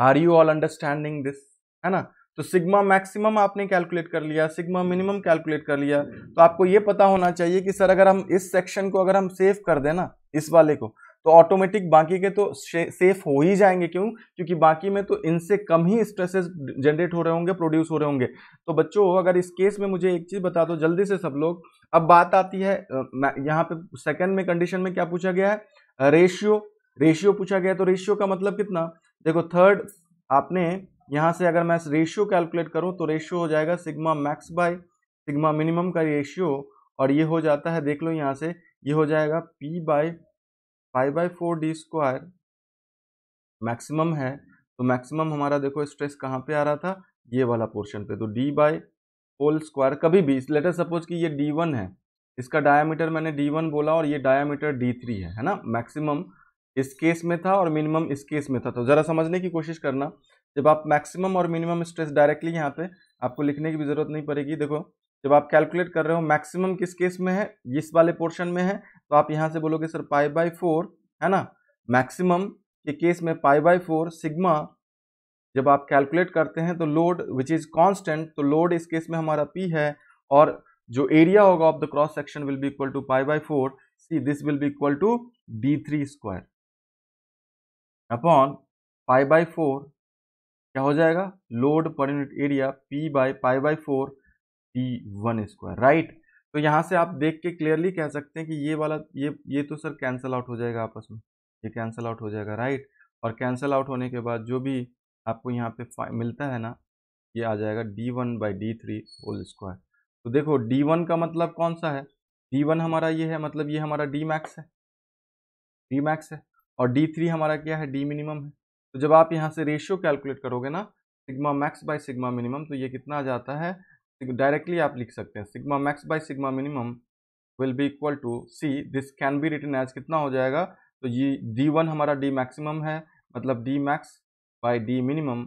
are you all understanding this है ना तो सिग्मा मैक्सिमम आपने कैलकुलेट कर लिया सिग्मा मिनिमम कैलकुलेट कर लिया तो आपको ये पता होना चाहिए कि सर अगर हम इस सेक्शन को अगर हम सेव कर दें ना इस वाले को तो ऑटोमेटिक बाकी के तो सेफ हो ही जाएंगे क्यों क्योंकि बाकी में तो इनसे कम ही स्ट्रेसेस जनरेट हो रहे होंगे प्रोड्यूस हो रहे होंगे तो बच्चों अगर इस केस में मुझे एक चीज़ बता दो जल्दी से सब लोग अब बात आती है यहाँ पे सेकंड में कंडीशन में क्या पूछा गया है रेशियो रेशियो पूछा गया तो रेशियो का मतलब कितना देखो थर्ड आपने यहाँ से अगर मैं रेशियो कैलकुलेट करूँ तो रेशियो हो जाएगा sigma max by sigma minimum का रेशियो और ये हो जाता है देख लो यहाँ से ये हो जाएगा P by five by four D square maximum है तो मैक्सिमम हमारा देखो स्ट्रेस कहाँ पे आ रहा था ये वाला पोर्शन पे तो डी बाई होल स्क्वायर कभी भी लेटर सपोज कि ये डी वन है इसका डायामीटर मैंने डी वन बोला और ये डायामीटर डी थ्री है है ना मैक्सिमम इस केस में था और मिनिमम इस केस में था तो ज़रा समझने की कोशिश करना जब आप मैक्सिमम और मिनिमम स्ट्रेस डायरेक्टली यहाँ पे आपको लिखने की भी जरूरत नहीं पड़ेगी देखो जब आप कैलकुलेट कर रहे हो मैक्सिमम किस केस में है इस वाले पोर्शन में है तो आप यहाँ से बोलोगे सर पाई बाई फोर है ना मैक्सिमम के केस में पाई बाई फोर सिग्मा जब आप कैलकुलेट करते हैं तो लोड विच इज़ कॉन्स्टेंट तो लोड इस केस में हमारा पी है और जो एरिया होगा of the cross section will be equal to pi by four see this will be equal to D three square upon pi by four क्या हो जाएगा load per unit area P by pi by four T one square right तो यहाँ से आप देख के clearly कह सकते हैं कि ये वाला ये ये तो सर कैंसल आउट हो जाएगा आपस में ये कैंसिल आउट हो जाएगा राइट और कैंसिल आउट होने के बाद जो भी आपको यहाँ पे मिलता है ना ये आ जाएगा D one by D three whole square तो देखो डी वन का मतलब कौन सा है डी वन हमारा ये है मतलब ये हमारा डी मैक्स है डी मैक्स है और डी थ्री हमारा क्या है डी मिनिमम है तो जब आप यहाँ से रेशियो कैलकुलेट करोगे ना sigma max by sigma minimum तो ये कितना आ जाता है डायरेक्टली आप लिख सकते हैं sigma max by sigma minimum will be equal to see this can be written as कितना हो जाएगा तो ये डी वन हमारा डी मैक्सिमम है मतलब D max by D minimum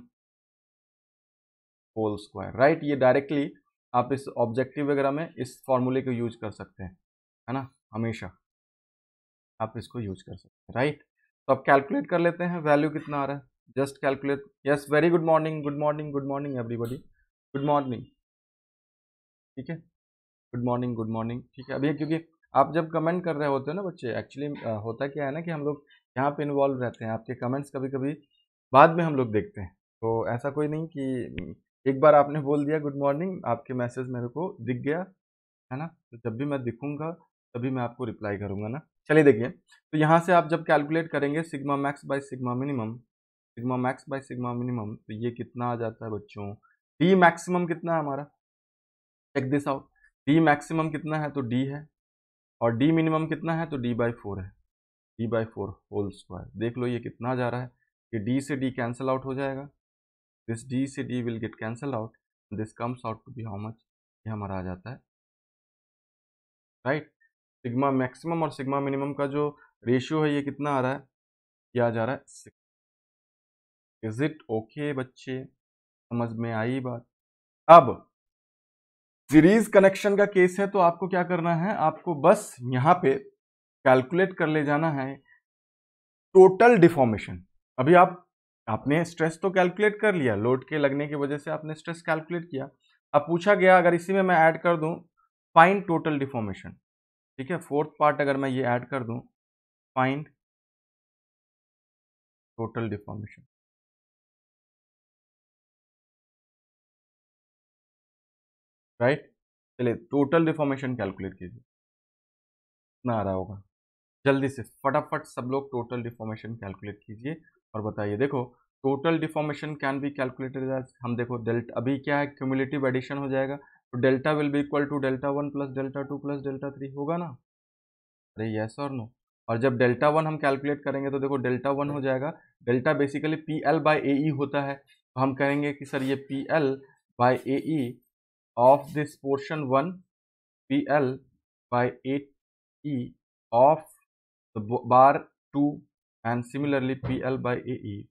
whole square right ये डायरेक्टली आप इस ऑब्जेक्टिव वगैरह में इस फॉर्मूले को यूज कर सकते हैं है ना हमेशा आप इसको यूज कर सकते हैं राइट तो आप कैलकुलेट कर लेते हैं वैल्यू कितना आ रहा है just calculate yes very good morning good morning good morning everybody good morning ठीक है गुड मॉर्निंग गुड मॉर्निंग ठीक है अभी क्योंकि आप जब कमेंट कर रहे होते हो ना बच्चे एक्चुअली होता क्या है ना कि हम लोग यहाँ पे इन्वॉल्व रहते हैं आपके कमेंट्स कभी कभी बाद में हम लोग देखते हैं तो ऐसा कोई नहीं कि हम्म, एक बार आपने बोल दिया गुड मॉर्निंग आपके मैसेज मेरे को दिख गया है ना तो जब भी मैं दिखूँगा तभी मैं आपको रिप्लाई करूँगा ना चलिए देखिए तो यहाँ से आप जब कैलकुलेट करेंगे sigma max by sigma minimum sigma max by sigma minimum तो ये कितना आ जाता है बच्चों डी मैक्सिमम कितना है हमारा check this out D maximum कितना है तो डी है और डी मिनिमम कितना है तो डी बाई फोर है D by four whole square देख लो ये कितना जा रहा है कि डी से डी कैंसिल आउट हो जाएगा दिस डी से D will get cancel out this comes out to be how much ये हमारा आ जाता है राइट right? सिग्मा मैक्सिमम और सिग्मा मिनिमम का जो रेशियो है ये कितना आ रहा है क्या जा रहा है इज इट ओके बच्चे समझ में आई बात अब सीरीज कनेक्शन का केस है तो आपको क्या करना है आपको बस यहाँ पे कैलकुलेट कर ले जाना है टोटल डिफॉर्मेशन अभी आप आपने स्ट्रेस तो कैलकुलेट कर लिया लोड के लगने की वजह से आपने स्ट्रेस कैलकुलेट किया अब पूछा गया अगर इसी में मैं ऐड कर दूं फाइन टोटल डिफॉर्मेशन ठीक है फोर्थ पार्ट अगर मैं ये ऐड कर दूं फाइंड टोटल डिफॉर्मेशन राइट चलिए टोटल डिफॉर्मेशन कैलकुलेट कीजिए कितना आ रहा होगा जल्दी से फटाफट सब लोग टोटल डिफॉर्मेशन कैलकुलेट कीजिए और बताइए देखो total deformation can be calculated हम देखो डेल्ट अभी क्या है क्यूमुलेटिव एडिशन हो जाएगा तो delta will be equal to delta one plus delta two plus delta three होगा ना अरे यस और नो और जब डेल्टा वन हम कैलकुलेट करेंगे तो देखो डेल्टा वन हो जाएगा delta basically P L by A E होता है तो हम कहेंगे कि सर ये P L by A E of this portion one P L by A E of the bar two and similarly P L by A E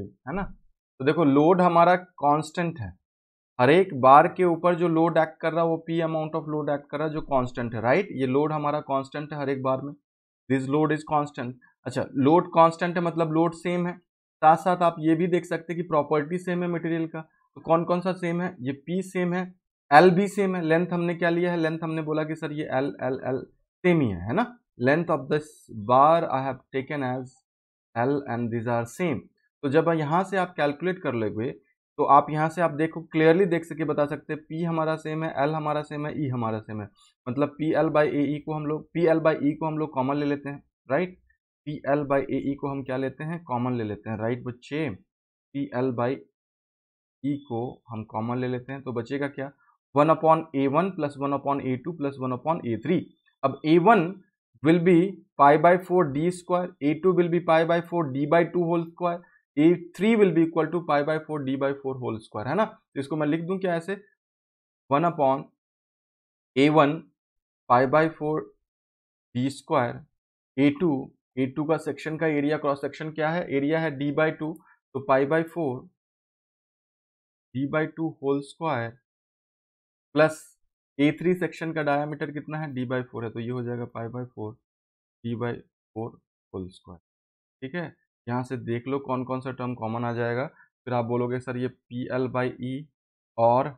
है ना तो देखो लोड हमारा कांस्टेंट है हर एक बार के ऊपर जो लोड एक्ट कर रहा है वो P amount of load act कर रहा है जो कांस्टेंट है राइट ये लोड हमारा कांस्टेंट है हर एक बार में दिस लोड इज कांस्टेंट अच्छा लोड कांस्टेंट है मतलब लोड सेम है साथ साथ आप ये भी देख सकते हैं कि प्रॉपर्टी सेम है मटेरियल का तो कौन कौन सा सेम है ये पी सेम है एल भी सेम है लेंथ हमने क्या लिया है लेंथ हमने बोला कि सर ये एल एल एल सेम ही है है ना length of this bar I have taken as L and these are same तो जब यहाँ से आप कैलकुलेट कर लेंगे तो आप यहाँ से आप देखो क्लियरली देख सके बता सकते हैं पी हमारा सेम है एल हमारा सेम है ई e हमारा सेम है मतलब P L by A E को हम लोग पी एल बाई ई को हम लोग कॉमन ले लेते हैं right P L by A E को हम क्या लेते हैं कॉमन ले लेते हैं राइट बच्चे पी एल बाई ई को हम कॉमन ले लेते हैं तो बचेगा क्या one upon A one plus one upon A two plus one upon A three अब A one will be pi by four D square A two will be pi by four D by two whole square A three will be equal to pi by four D by four whole square है ना तो इसको मैं लिख दू क्या ऐसे one upon A one pi by four D square A two A two का सेक्शन का एरिया क्रॉस सेक्शन क्या है एरिया है डी बाई टू तो pi by four D by two whole square plus A three section का diameter कितना है D by four है तो ये हो जाएगा pi by four D by four whole square ठीक है यहाँ से देख लो कौन कौन सा टर्म कॉमन आ जाएगा फिर आप बोलोगे सर ये पी एल बाई ई और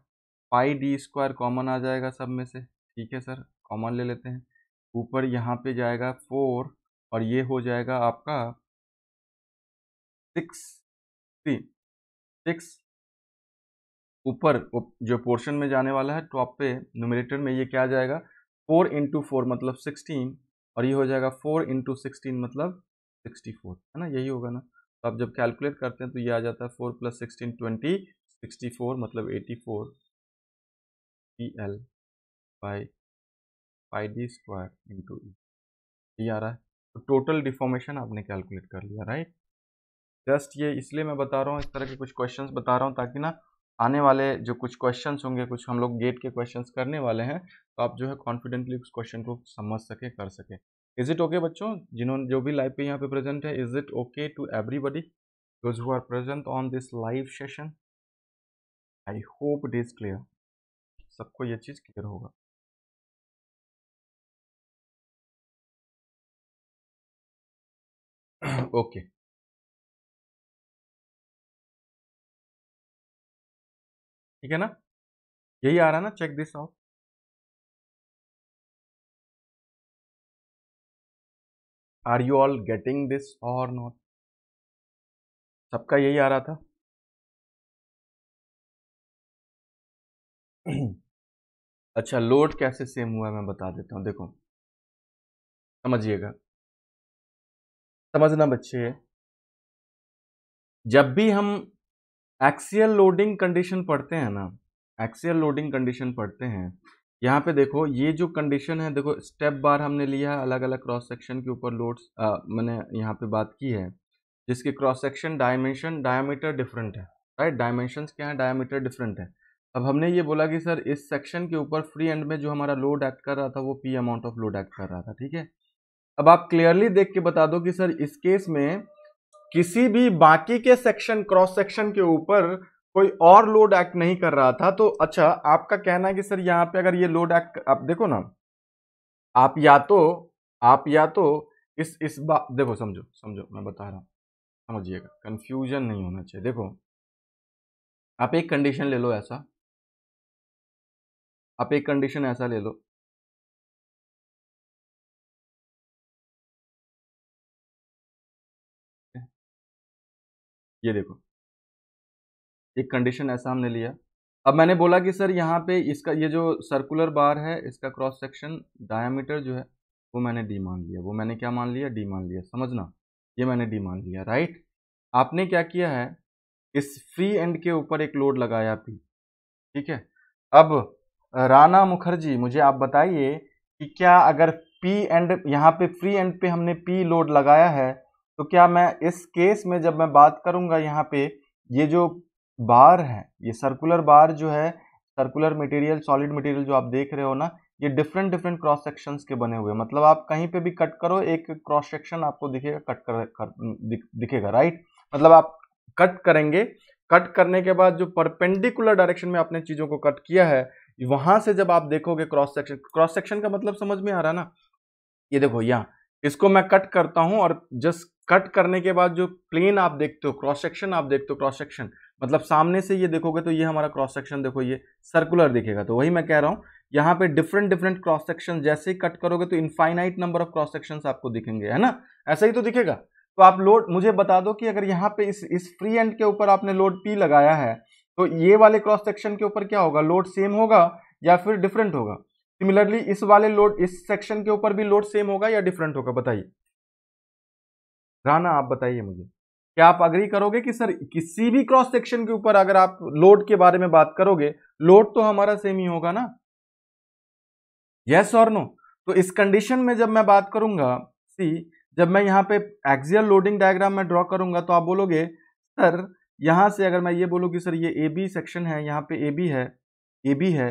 पाई डी स्क्वायर कॉमन आ जाएगा सब में से ठीक है सर कॉमन ले लेते हैं ऊपर यहाँ पे जाएगा फोर और ये हो जाएगा आपका सिक्स थ्री सिक्स ऊपर जो पोर्शन में जाने वाला है टॉप पे नोमिनेटर में ये क्या आ जाएगा फोर इंटू फोर मतलब सिक्सटीन और ये हो जाएगा फोर इंटू सिक्सटीन मतलब सिक्सटी फोर है ना यही होगा ना तो आप जब कैलकुलेट करते हैं तो ये आ जाता है four plus sixteen twenty sixty four मतलब eighty four P L by five D square into E आ रहा है तो टोटल डिफॉर्मेशन आपने कैलकुलेट कर लिया राइट जस्ट ये इसलिए मैं बता रहा हूँ इस तरह के कुछ क्वेश्चंस बता रहा हूँ ताकि ना आने वाले जो कुछ क्वेश्चंस होंगे कुछ हम लोग गेट के क्वेश्चंस करने वाले हैं तो आप जो है कॉन्फिडेंटली उस क्वेश्चन को समझ सके कर सके इज इट ओके बच्चों जिन्होंने जो भी लाइव पे यहाँ पे प्रेजेंट है is it okay to everybody those who are present on this live session I hope it is clear सबको ये चीज़ क्लियर होगा ओके okay. ठीक है ना यही आ रहा है ना check this out are you all getting this और नॉट सबका यही आ रहा था अच्छा लोड कैसे सेम हुआ मैं बता देता हूं देखो समझिएगा समझना बच्चे जब भी हम एक्सियल लोडिंग कंडीशन पढ़ते हैं ना एक्सियल लोडिंग कंडीशन पढ़ते हैं यहाँ पे देखो ये जो कंडीशन है देखो स्टेप बार हमने लिया है अलग अलग क्रॉस सेक्शन के ऊपर लोड्स मैंने यहाँ पे बात की है जिसके cross section dimension diameter different है राइट डायमेंशन क्या है डायमीटर डिफरेंट है अब हमने ये बोला कि सर इस सेक्शन के ऊपर फ्री एंड में जो हमारा लोड एक्ट कर रहा था वो P amount of load act कर रहा था ठीक है अब आप क्लियरली देख के बता दो कि सर इस केस में किसी भी बाकी के सेक्शन क्रॉस सेक्शन के ऊपर कोई और लोड एक्ट नहीं कर रहा था तो अच्छा आपका कहना है कि सर यहाँ पे अगर ये लोड एक्ट आप देखो ना आप या तो आप या तो इस इस बात देखो समझो समझो मैं बता रहा हूँ समझिएगा कन्फ्यूजन नहीं होना चाहिए देखो आप एक कंडीशन ले लो ऐसा आप एक कंडीशन ऐसा ले लो ये देखो एक कंडीशन ऐसा हमने लिया अब मैंने बोला कि सर यहाँ पे इसका ये जो सर्कुलर बार है इसका क्रॉस सेक्शन डायामीटर जो है वो मैंने डी मान लिया वो मैंने क्या मान लिया डी मान लिया समझना ये मैंने डी मान लिया राइट आपने क्या किया है इस फ्री एंड के ऊपर एक लोड लगाया पी ठीक है अब राना मुखर्जी मुझे आप बताइए कि क्या अगर पी एंड यहाँ पे फ्री एंड पे हमने पी लोड लगाया है तो क्या मैं इस केस में जब मैं बात करूँगा यहाँ पे ये जो बार हैं ये सर्कुलर बार जो है सर्कुलर मटेरियल सॉलिड मटेरियल जो आप देख रहे हो ना ये डिफरेंट डिफरेंट क्रॉस सेक्शन के बने हुए मतलब आप कहीं पे भी कट करो एक क्रॉस सेक्शन आपको दिखेगा कट कर, कर दिख, दिखेगा राइट मतलब आप कट करेंगे कट करने के बाद जो परपेंडिकुलर डायरेक्शन में आपने चीज़ों को कट किया है वहां से जब आप देखोगे क्रॉस सेक्शन क्रॉस सेक्शन का मतलब समझ में आ रहा है ना ये देखो यहाँ इसको मैं कट करता हूं और जस्ट कट करने के बाद जो प्लेन आप देखते हो क्रॉस सेक्शन आप देखते हो क्रॉस सेक्शन मतलब सामने से ये देखोगे तो ये हमारा क्रॉस सेक्शन देखो ये सर्कुलर दिखेगा तो वही मैं कह रहा हूँ यहाँ पे डिफरेंट डिफरेंट क्रॉस सेक्शन जैसे ही कट करोगे तो infinite number of cross section आपको दिखेंगे है ना ऐसा ही तो दिखेगा तो आप लोड मुझे बता दो कि अगर यहाँ पे इस इस फ्री एंड के ऊपर आपने लोड पी लगाया है तो ये वाले क्रॉस सेक्शन के ऊपर क्या होगा लोड सेम होगा या फिर डिफरेंट होगा सिमिलरली इस वाले लोड इस सेक्शन के ऊपर भी लोड सेम होगा या डिफरेंट होगा बताइए राना आप बताइए मुझे क्या आप अग्री करोगे कि सर किसी भी क्रॉस सेक्शन के ऊपर अगर आप लोड के बारे में बात करोगे लोड तो हमारा सेम ही होगा ना यस और नो तो इस कंडीशन में जब मैं बात करूंगा सी जब मैं यहाँ पे एक्सियल लोडिंग डायग्राम में ड्रॉ करूंगा तो आप बोलोगे सर यहाँ से अगर मैं ये बोलूँ कि सर ये ए बी सेक्शन है यहाँ पे ए बी है ए बी है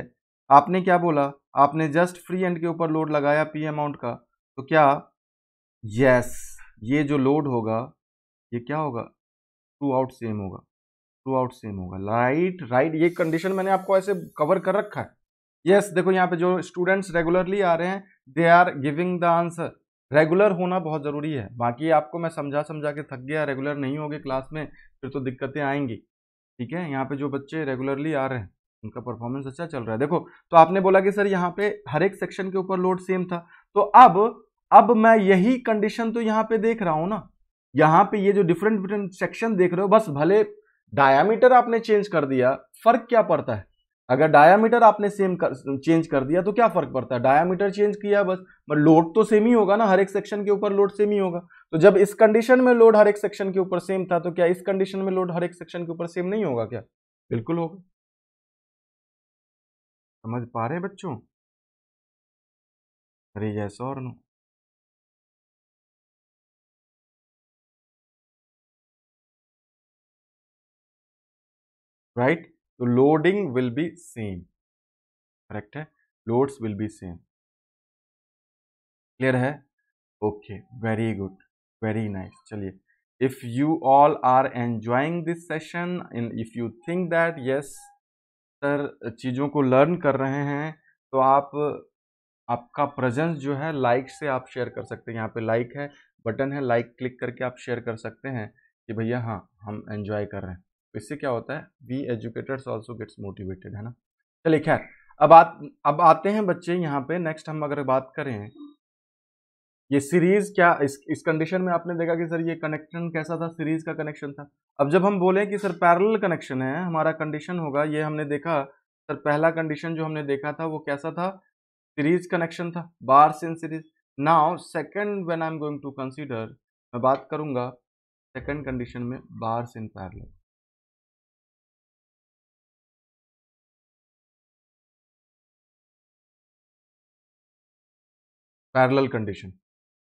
आपने क्या बोला आपने जस्ट फ्री एंड के ऊपर लोड लगाया पी अमाउंट का तो क्या यस yes, ये जो लोड होगा ये क्या होगा ट्रू आउट सेम होगा टू आउट सेम होगा राइट राइट ये कंडीशन मैंने आपको ऐसे कवर कर रखा है यस yes, देखो यहाँ पे जो स्टूडेंट्स रेगुलरली आ रहे हैं they are giving the answer regular होना बहुत ज़रूरी है बाकी आपको मैं समझा समझा के थक गया रेगुलर नहीं होगे क्लास में फिर तो दिक्कतें आएंगी ठीक है यहाँ पे जो बच्चे रेगुलरली आ रहे हैं उनका परफॉर्मेंस अच्छा चल रहा है देखो तो आपने बोला कि सर यहाँ पे हर एक सेक्शन के ऊपर लोड सेम था तो अब अब मैं यही कंडीशन तो यहाँ पे देख रहा हूँ ना यहाँ पे ये जो डिफरेंट डिफरेंट सेक्शन देख रहे हो बस भले डायामीटर आपने चेंज कर दिया फर्क क्या पड़ता है अगर डायामीटर आपने सेम कर चेंज कर दिया तो क्या फर्क पड़ता है डायामीटर चेंज किया बस पर लोड तो सेम ही होगा ना हर एक सेक्शन के ऊपर लोड सेम ही होगा तो जब इस कंडीशन में लोड हर एक सेक्शन के ऊपर सेम था तो क्या इस कंडीशन में लोड हर एक सेक्शन के ऊपर सेम नहीं होगा क्या बिल्कुल होगा समझ पा रहे बच्चों अरे यस और नो राइट तो loading will be same correct है loads will be same clear है okay very good very nice चलिए if you all are enjoying this session in if you think that yes sir चीज़ों को learn कर रहे हैं तो आप आपका प्रेजेंस जो है लाइक like से आप शेयर कर सकते हैं यहाँ पे लाइक like है बटन है लाइक like क्लिक करके आप शेयर कर सकते हैं कि भैया हाँ हम एंजॉय कर रहे हैं तो इससे क्या होता है we educators also gets motivated है ना चलिए खैर अब आ, अब आते हैं बच्चे यहाँ पे नेक्स्ट हम अगर बात करें ये सीरीज क्या इस इस कंडीशन में आपने देखा कि सर ये कनेक्शन कैसा था सीरीज का कनेक्शन था अब जब हम बोले कि सर पैरल कनेक्शन है हमारा कंडीशन होगा ये हमने देखा सर पहला कंडीशन जो हमने देखा था वो कैसा था सीरीज कनेक्शन था bars in series now second when I am going to consider मैं बात करूंगा सेकंड कंडीशन में bars in parallel parallel condition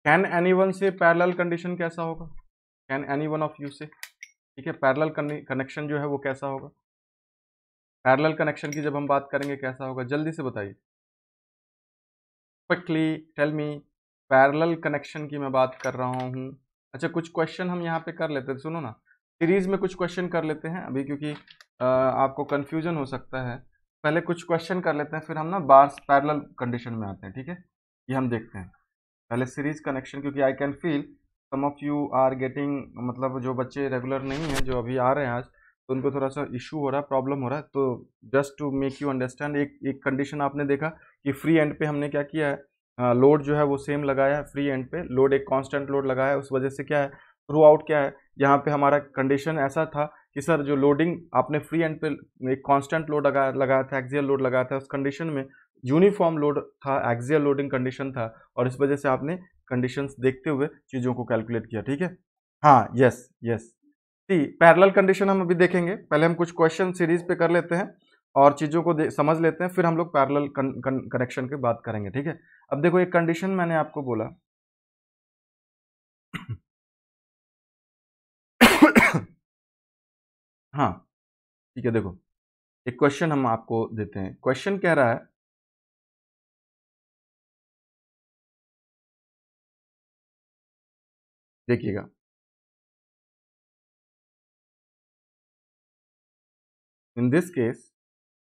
can any one say parallel condition कैसा होगा can any one of you say ठीक है parallel connection जो है वो कैसा होगा पैरल कनेक्शन की जब हम बात करेंगे कैसा होगा जल्दी से बताइए quickly tell me parallel connection की मैं बात कर रहा हूँ अच्छा कुछ क्वेश्चन हम यहाँ पे कर लेते हैं सुनो ना सीरीज में कुछ क्वेश्चन कर लेते हैं अभी क्योंकि आपको कन्फ्यूजन हो सकता है पहले कुछ क्वेश्चन कर लेते हैं फिर हम ना बार्स पैरल कंडीशन में आते हैं ठीक है ये हम देखते हैं पहले सीरीज कनेक्शन क्योंकि I can feel some of you are getting मतलब जो बच्चे रेगुलर नहीं हैं जो अभी आ रहे हैं आज तो उनको थोड़ा सा इशू हो रहा है प्रॉब्लम हो रहा है तो just to make you understand एक एक कंडीशन आपने देखा कि फ्री एंड पे हमने क्या किया है लोड जो है वो सेम लगाया है फ्री एंड पे लोड एक कांस्टेंट लोड लगाया है उस वजह से क्या है थ्रू आउट क्या है यहाँ पे हमारा कंडीशन ऐसा था कि सर जो लोडिंग आपने फ्री एंड पे एक कांस्टेंट लोड लगाया लगाया था एक्जियल लोड लगाया था उस कंडीशन में यूनिफॉर्म लोड था एक्सियल लोडिंग कंडीशन था और इस वजह से आपने कंडीशंस देखते हुए चीज़ों को कैलकुलेट किया ठीक है हाँ yes yes see parallel condition हम अभी देखेंगे पहले हम कुछ क्वेश्चन सीरीज पे कर लेते हैं और चीज़ों को समझ लेते हैं फिर हम लोग पैरेलल कनेक्शन की बात करेंगे ठीक है अब देखो एक कंडीशन मैंने आपको बोला हाँ ठीक है देखो एक क्वेश्चन हम आपको देते हैं क्वेश्चन कह रहा है देखिएगा इन दिस केस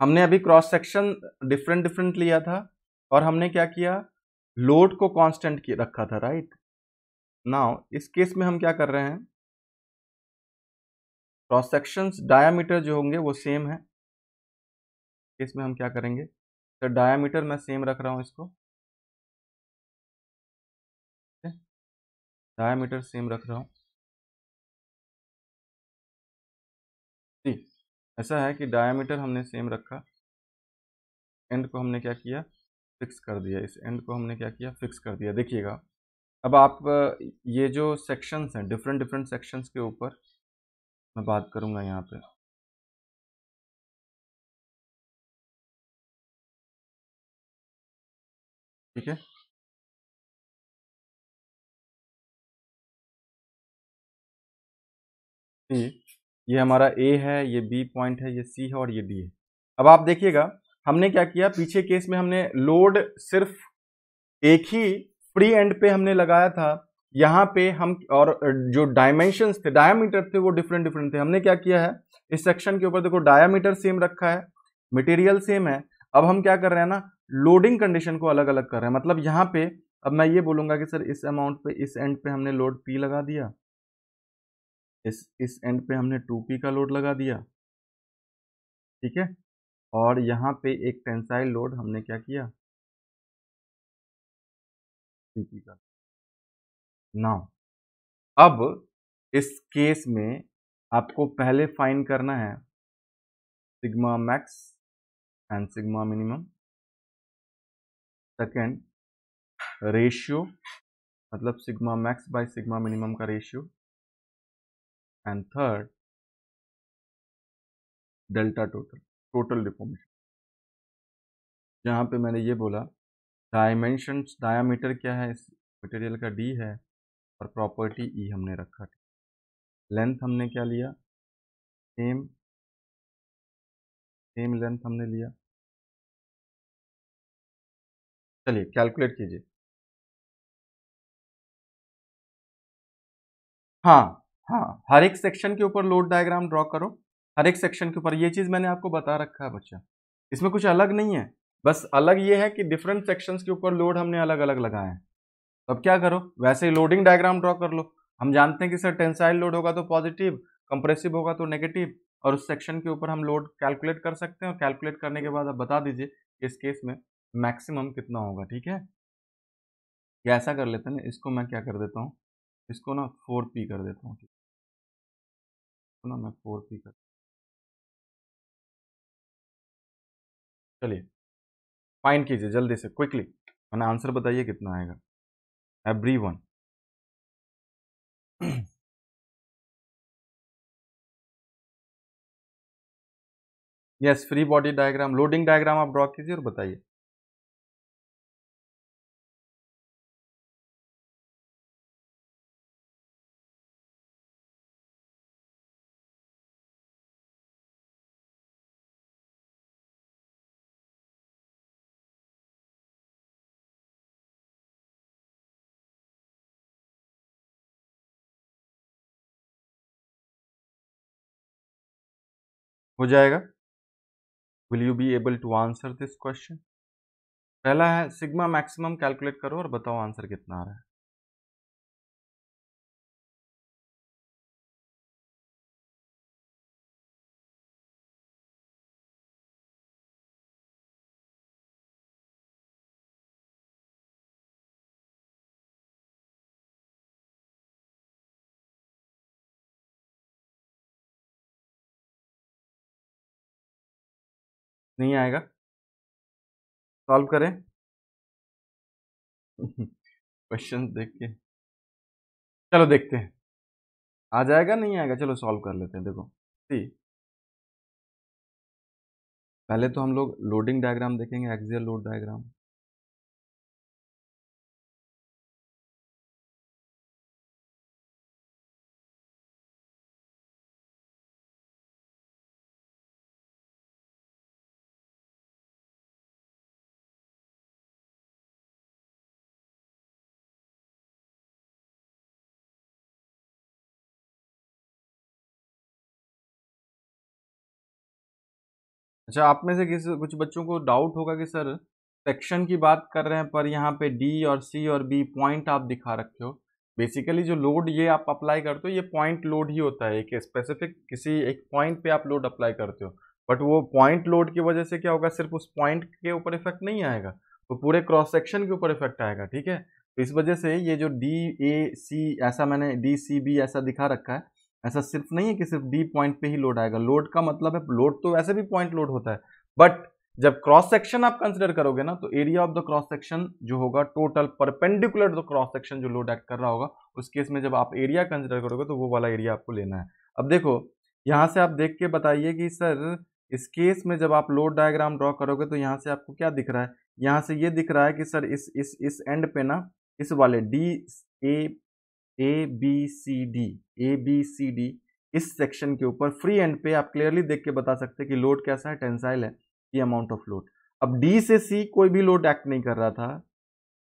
हमने अभी क्रॉस सेक्शन डिफरेंट डिफरेंट लिया था और हमने क्या किया लोड को कांस्टेंट रखा था राइट right? नाउ इस केस में हम क्या कर रहे हैं क्रॉस सेक्शंस डायामीटर जो होंगे वो सेम है इसमें हम क्या करेंगे तो डायामीटर मैं सेम रख रहा हूं इसको डायमीटर सेम रख रहा हूँ ठीक ऐसा है कि डायमीटर हमने सेम रखा एंड को हमने क्या किया फिक्स कर दिया इस एंड को हमने क्या किया फिक्स कर दिया देखिएगा अब आप ये जो सेक्शंस हैं डिफरेंट डिफरेंट सेक्शंस के ऊपर मैं बात करूंगा यहाँ पे ठीक है सी ये हमारा ए है ये बी पॉइंट है ये सी है और ये डी है अब आप देखिएगा हमने क्या किया पीछे केस में हमने लोड सिर्फ एक ही फ्री एंड पे हमने लगाया था यहाँ पे हम और जो डायमेंशन थे डायामीटर थे वो डिफरेंट डिफरेंट थे हमने क्या किया है इस सेक्शन के ऊपर देखो डायामीटर सेम रखा है मटेरियल सेम है अब हम क्या कर रहे हैं ना लोडिंग कंडीशन को अलग अलग कर रहे हैं मतलब यहाँ पे अब मैं ये बोलूंगा कि सर इस अमाउंट पे इस एंड पे हमने लोड पी लगा दिया इस इस एंड पे हमने टू पी का लोड लगा दिया ठीक है और यहाँ पे एक टेंसाइल लोड हमने क्या किया टू पी का नाउ अब इस केस में आपको पहले फाइन करना है sigma max and sigma minimum second ratio मतलब sigma max by sigma minimum का ratio and third delta total total deformation जहां पे मैंने ये बोला डायमेंशन डायामीटर क्या है इस मटेरियल का डी है और प्रॉपर्टी ई e हमने रखा था लेंथ हमने क्या लिया सेम सेम लेंथ हमने लिया चलिए कैलकुलेट कीजिए हाँ हाँ हर एक सेक्शन के ऊपर लोड डायग्राम ड्रॉ करो हर एक सेक्शन के ऊपर ये चीज़ मैंने आपको बता रखा है बच्चा इसमें कुछ अलग नहीं है बस अलग ये है कि डिफरेंट सेक्शन के ऊपर लोड हमने अलग अलग लगाए हैं अब क्या करो वैसे ही लोडिंग डायग्राम ड्रॉ कर लो हम जानते हैं कि सर टेंसाइल लोड होगा तो पॉजिटिव कंप्रेसिव होगा तो नेगेटिव और उस सेक्शन के ऊपर हम लोड कैलकुलेट कर सकते हैं और कैलकुलेट करने के बाद आप बता दीजिए इस केस में मैक्सिमम कितना होगा ठीक है ऐसा कर लेते हैं इसको मैं क्या कर देता हूँ इसको ना फोर पी कर देता हूँ तो ना मैं फोर पी कर चलिए फाइन कीजिए जल्दी से क्विकली मैंने आंसर बताइए कितना आएगा every one yes free body diagram loading diagram आप ड्रॉ कीजिए और बताइए हो जाएगा will you be able to answer this question पहला है सिग्मा मैक्सिमम कैलकुलेट करो और बताओ आंसर कितना आ रहा है नहीं आएगा सॉल्व करें क्वेश्चन देख के चलो देखते हैं आ जाएगा नहीं आएगा चलो सॉल्व कर लेते हैं देखो सी पहले तो हम लोग लोडिंग डायग्राम देखेंगे एक्सियल लोड डायग्राम अच्छा आप में से किस कुछ बच्चों को डाउट होगा कि सर सेक्शन की बात कर रहे हैं पर यहाँ पे डी और सी और बी पॉइंट आप दिखा रखे हो बेसिकली जो लोड ये आप अप्लाई करते हो ये पॉइंट लोड ही होता है एक स्पेसिफिक किसी एक पॉइंट पे आप लोड अप्लाई करते हो बट वो पॉइंट लोड की वजह से क्या होगा सिर्फ उस पॉइंट के ऊपर इफेक्ट नहीं आएगा वो तो पूरे क्रॉस सेक्शन के ऊपर इफेक्ट आएगा ठीक है तो इस वजह से ये जो डी ए सी ऐसा मैंने डी सी बी ऐसा दिखा रखा है ऐसा सिर्फ नहीं है कि सिर्फ डी पॉइंट पे ही लोड आएगा लोड का मतलब है लोड तो वैसे भी पॉइंट लोड होता है बट जब क्रॉस सेक्शन आप कंसिडर करोगे ना तो area of the cross section जो होगा total perpendicular the cross section जो लोड एक्ट कर रहा होगा उस केस में जब आप एरिया कंसिडर करोगे तो वो वाला एरिया आपको लेना है अब देखो यहाँ से आप देख के बताइए कि सर इस केस में जब आप लोड डायग्राम ड्रॉ करोगे तो यहाँ से आपको क्या दिख रहा है यहाँ से ये दिख रहा है कि सर इस इस इस एंड पे ना इस वाले D A A B C D A B C D इस सेक्शन के ऊपर फ्री एंड पे आप क्लियरली देख के बता सकते हैं कि लोड कैसा है टेंसाइल है ये अमाउंट ऑफ लोड अब डी से सी कोई भी लोड एक्ट नहीं कर रहा था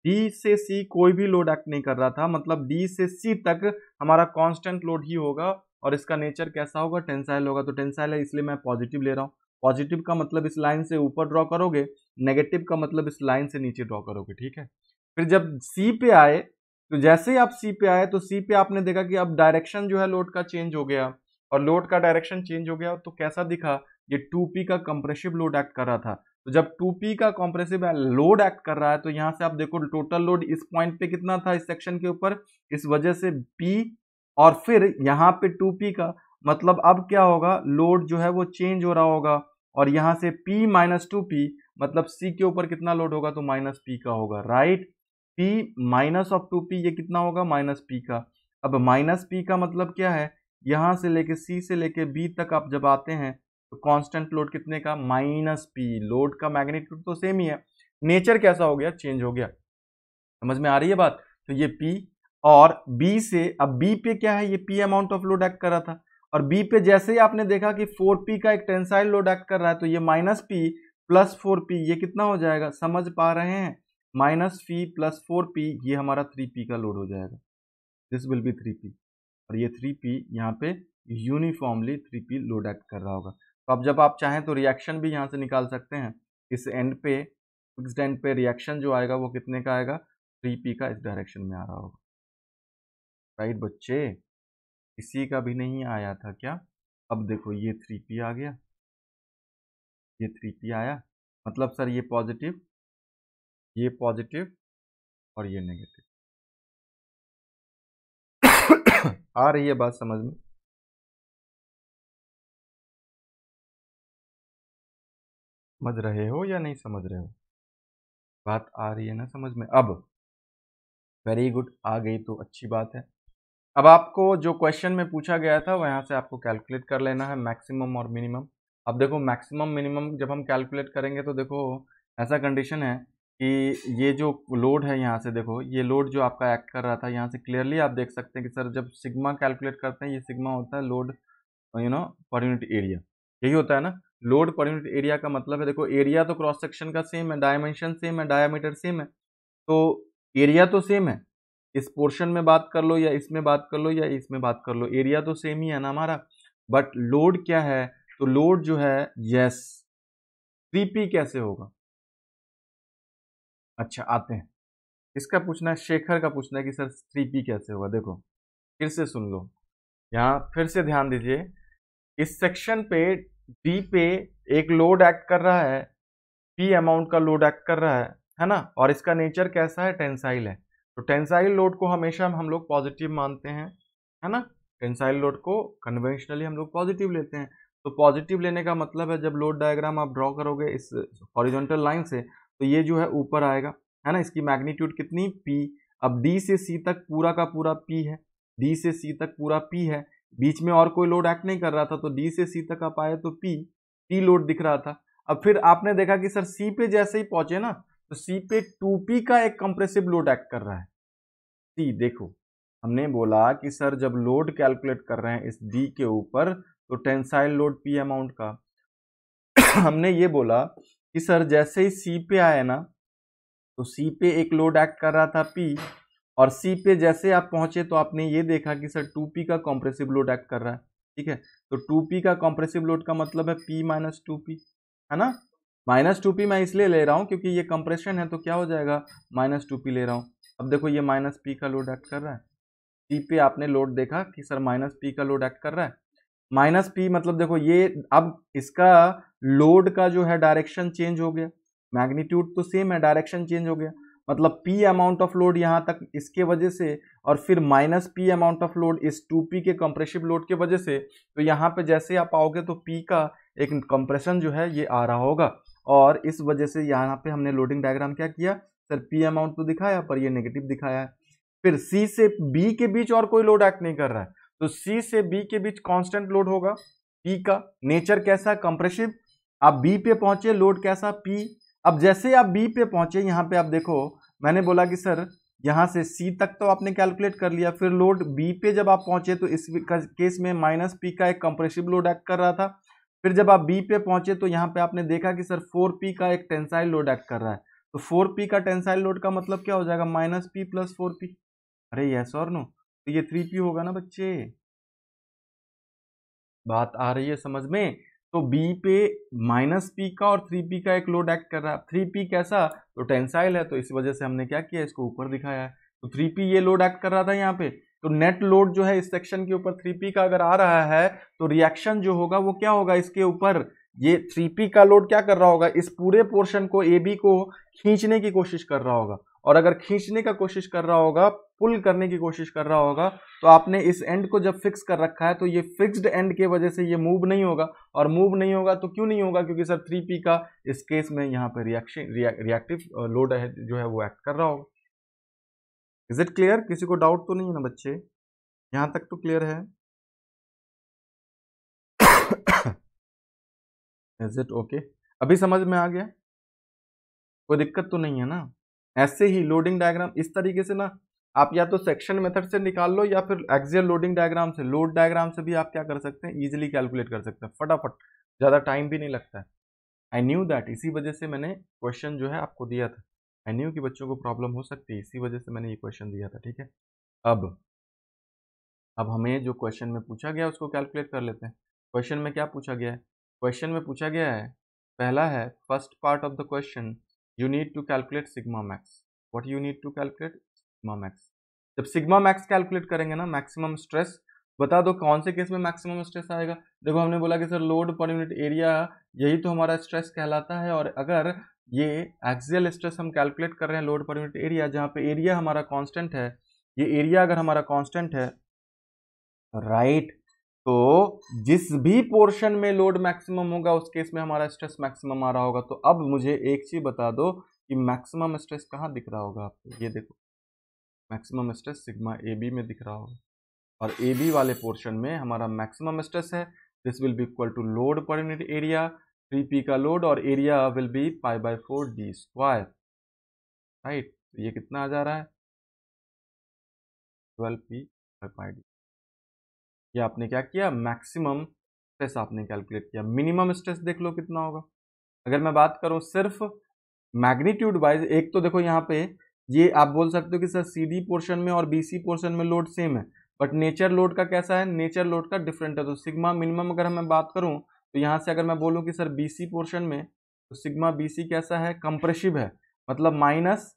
डी से सी कोई भी लोड एक्ट नहीं कर रहा था मतलब डी से सी तक हमारा कांस्टेंट लोड ही होगा और इसका नेचर कैसा होगा टेंसाइल होगा तो टेंसाइल है इसलिए मैं पॉजिटिव ले रहा हूँ पॉजिटिव का मतलब इस लाइन से ऊपर ड्रॉ करोगे नेगेटिव का मतलब इस लाइन से नीचे ड्रॉ करोगे ठीक है फिर जब सी पे आए तो जैसे ही आप सी पे आए तो सी पे आपने देखा कि अब डायरेक्शन जो है लोड का चेंज हो गया और लोड का डायरेक्शन चेंज हो गया तो कैसा दिखा ये टू पी का कंप्रेसिव लोड एक्ट कर रहा था तो जब टू पी का कंप्रेसिव लोड एक्ट कर रहा है तो यहाँ से आप देखो टोटल लोड इस पॉइंट पे कितना था इस सेक्शन के ऊपर इस वजह से पी और फिर यहाँ पे टू पी का मतलब अब क्या होगा लोड जो है वो चेंज हो रहा होगा और यहाँ से पी माइनस टू पी मतलब सी के ऊपर कितना लोड होगा तो माइनस पी का होगा right P minus of two P ये कितना होगा माइनस पी का अब माइनस पी का मतलब क्या है यहाँ से लेके सी से लेके बी तक आप जब आते हैं तो कांस्टेंट लोड कितने का माइनस पी लोड का मैग्नीट्यूड तो सेम ही है नेचर कैसा हो गया चेंज हो गया समझ में आ रही है बात तो ये पी और बी से अब बी पे क्या है ये P amount of load act कर रहा था और बी पे जैसे ही आपने देखा कि फोर पी का एक टेंसाइल लोड एक्ट कर रहा है तो ये minus P plus four P ये कितना हो जाएगा समझ पा रहे हैं minus P plus four P ये हमारा थ्री पी का लोड हो जाएगा this will be three P और ये थ्री पी यहाँ पे uniformly three P load act कर रहा होगा तो अब जब आप चाहें तो रिएक्शन भी यहाँ से निकाल सकते हैं इस एंड पे फिक्सड एंड पे रिएक्शन जो आएगा वो कितने का आएगा थ्री पी का इस डायरेक्शन में आ रहा होगा राइट right, बच्चे किसी का भी नहीं आया था क्या अब देखो ये थ्री पी आ गया ये थ्री पी आया मतलब सर ये पॉजिटिव ये पॉजिटिव और ये नेगेटिव आ रही है बात समझ में समझ रहे हो या नहीं समझ रहे हो बात आ रही है ना समझ में अब वेरी गुड आ गई तो अच्छी बात है अब आपको जो क्वेश्चन में पूछा गया था वहां से आपको कैलकुलेट कर लेना है मैक्सिमम और मिनिमम अब देखो मैक्सिमम मिनिमम जब हम कैलकुलेट करेंगे तो देखो ऐसा कंडीशन है कि ये जो लोड है यहाँ से देखो ये लोड जो आपका एक्ट कर रहा था यहाँ से क्लियरली आप देख सकते हैं कि सर जब सिग्मा कैलकुलेट करते हैं ये सिग्मा होता है load you know per unit area यही होता है ना लोड पर यूनिट एरिया का मतलब है देखो एरिया तो क्रॉस सेक्शन का सेम है डायमेंशन सेम है डायामीटर सेम है तो एरिया तो सेम है इस पोर्शन में बात कर लो या इसमें बात कर लो या इसमें बात कर लो एरिया तो सेम ही है ना हमारा बट लोड क्या है तो लोड जो है यस थ्री कैसे होगा अच्छा आते हैं इसका पूछना है शेखर का पूछना है कि सर थ्री पी कैसे हुआ देखो फिर से सुन लो यहाँ फिर से ध्यान दीजिए इस सेक्शन पे डी पे एक लोड एक्ट कर रहा है पी अमाउंट का लोड एक्ट कर रहा है है ना और इसका नेचर कैसा है टेंसाइल है तो टेंसाइल लोड को हमेशा हम लोग पॉजिटिव मानते हैं है ना टेंसाइल लोड को कन्वेंशनली हम लोग पॉजिटिव लेते हैं तो पॉजिटिव लेने का मतलब है जब लोड डायग्राम आप ड्रॉ करोगे इस हॉरिजॉन्टल लाइन से तो ये जो है ऊपर आएगा है ना इसकी मैग्नीट्यूड कितनी पी अब डी से सी तक पूरा का पूरा पी है डी से सी तक पूरा पी है बीच में और कोई लोड एक्ट नहीं कर रहा था तो डी से सी तक आप आए तो पी पी लोड दिख रहा था अब फिर आपने देखा कि सर सी पे जैसे ही पहुंचे ना तो सी पे टू पी का एक कंप्रेसिव लोड एक्ट कर रहा है सी देखो हमने बोला कि सर जब लोड कैलकुलेट कर रहे हैं इस डी के ऊपर तो टेंसाइल लोड पी अमाउंट का हमने ये बोला कि सर जैसे ही सी पे आए ना तो सी पे एक लोड एक्ट कर रहा था पी और सी पे जैसे आप पहुंचे तो आपने ये देखा कि सर टू पी का कॉम्प्रेसिव लोड एक्ट कर रहा है ठीक है तो टू पी का कॉम्प्रेसिव लोड का मतलब है पी माइनस टू पी है ना माइनस टू पी मैं इसलिए ले रहा हूँ क्योंकि ये कंप्रेशन है तो क्या हो जाएगा माइनस टू पी ले रहा हूँ अब देखो ये माइनस पी का लोड एक्ट कर रहा है सी पे आपने लोड देखा कि सर माइनस पी का लोड एक्ट कर रहा है माइनस पी मतलब देखो ये अब इसका लोड का जो है डायरेक्शन चेंज हो गया मैग्नीट्यूड तो सेम है डायरेक्शन चेंज हो गया मतलब पी अमाउंट ऑफ लोड यहाँ तक इसके वजह से और फिर minus P amount of load इस टू पी के कंप्रेसिव लोड के वजह से तो यहाँ पे जैसे आप आओगे तो पी का एक कंप्रेशन जो है ये आ रहा होगा और इस वजह से यहाँ पे हमने लोडिंग डायग्राम क्या किया सर पी अमाउंट तो दिखाया पर ये नेगेटिव दिखाया है फिर सी से बी के बीच और कोई लोड एक्ट नहीं कर रहा है तो सी से बी के बीच कांस्टेंट लोड होगा पी का नेचर कैसा कंप्रेसिव आप बी पे पहुंचे लोड कैसा पी अब जैसे आप बी पे पहुंचे यहाँ पे आप देखो मैंने बोला कि सर यहाँ से सी तक तो आपने कैलकुलेट कर लिया फिर लोड बी पे जब आप पहुंचे तो इस केस में माइनस पी का एक कंप्रेसिव लोड एक्ट कर रहा था फिर जब आप बी पे पहुंचे तो यहाँ पे आपने देखा कि सर फोर पी का एक टेंसाइल लोड एक्ट कर रहा है तो फोर पी का टेंसाइल लोड का मतलब क्या हो जाएगा minus P plus four P अरे यस और नो तो ये थ्री पी होगा ना बच्चे बात आ रही है समझ में तो बी पे माइनस पी का और थ्री पी का एक लोड एक्ट कर रहा है थ्री पी कैसा तो टेंसाइल है तो इस वजह से हमने क्या किया इसको ऊपर दिखाया है तो थ्री पी ये लोड एक्ट कर रहा था यहाँ पे तो नेट लोड जो है इस सेक्शन के ऊपर थ्री पी का अगर आ रहा है तो रिएक्शन जो होगा वो क्या होगा इसके ऊपर ये थ्री पी का लोड क्या कर रहा होगा इस पूरे पोर्शन को ए बी को खींचने की कोशिश कर रहा होगा और अगर खींचने का कोशिश कर रहा होगा पुल करने की कोशिश कर रहा होगा तो आपने इस एंड को जब फिक्स कर रखा है तो ये फिक्स्ड एंड के वजह से ये मूव नहीं होगा और मूव नहीं होगा तो क्यों नहीं होगा क्योंकि सर थ्री पी का इस केस में यहाँ पर रिएक्शन रिएक्टिव लोड है जो है वो एक्ट कर रहा होगा इज इट क्लियर किसी को डाउट तो नहीं है ना बच्चे यहाँ तक तो क्लियर है इज इट ओके अभी समझ में आ गया कोई दिक्कत तो नहीं है ना ऐसे ही लोडिंग डायग्राम इस तरीके से ना आप या तो सेक्शन मेथड से निकाल लो या फिर एक्जियल लोडिंग डायग्राम से लोड डायग्राम से भी आप क्या कर सकते हैं ईजिली कैलकुलेट कर सकते हैं फटाफट ज़्यादा टाइम भी नहीं लगता है आई न्यू दैट इसी वजह से मैंने क्वेश्चन जो है आपको दिया था आई न्यू कि बच्चों को प्रॉब्लम हो सकती है इसी वजह से मैंने ये क्वेश्चन दिया था ठीक है अब अब हमें जो क्वेश्चन में पूछा गया उसको कैलकुलेट कर लेते हैं क्वेश्चन में क्या पूछा गया है क्वेश्चन में पूछा गया है पहला है first part of the question you need to calculate sigma max what you need to calculate sigma max जब सिग्मा मैक्स कैलकुलेट करेंगे ना मैक्सिमम स्ट्रेस बता दो कौन से केस में मैक्सिमम स्ट्रेस आएगा देखो हमने बोला कि sir load per unit area यही तो हमारा स्ट्रेस कहलाता है और अगर ये एक्सियल स्ट्रेस हम कैलकुलेट कर रहे हैं लोड पर यूनिट एरिया जहाँ पे एरिया हमारा कांस्टेंट है ये एरिया अगर हमारा कांस्टेंट है राइट तो जिस भी पोर्शन में लोड मैक्सिमम होगा उस केस में हमारा स्ट्रेस मैक्सिमम आ रहा होगा तो अब मुझे एक चीज बता दो कि मैक्सिमम स्ट्रेस कहाँ दिख रहा होगा आपको ये देखो maximum stress sigma A B में दिख रहा होगा और ए बी वाले पोर्शन में हमारा मैक्सिमम स्ट्रेस है this will be equal to load per unit area three P का लोड और area will be pi by four D square right तो ये कितना आ जा रहा है twelve P by pi D ये आपने क्या किया मैक्सिमम स्ट्रेस आपने कैलकुलेट किया मिनिमम स्ट्रेस देख लो कितना होगा अगर मैं बात करूँ सिर्फ मैग्नीट्यूड वाइज एक तो देखो यहाँ पे ये आप बोल सकते हो कि सर सी पोर्शन में और बी पोर्शन में लोड सेम है बट नेचर लोड का कैसा है नेचर लोड का डिफरेंट है तो सिग्मा मिनिमम अगर मैं बात करूँ तो यहाँ से अगर मैं बोलूँ कि सर बी पोर्शन में तो सिग्मा बी कैसा है कंप्रेसिव है मतलब माइनस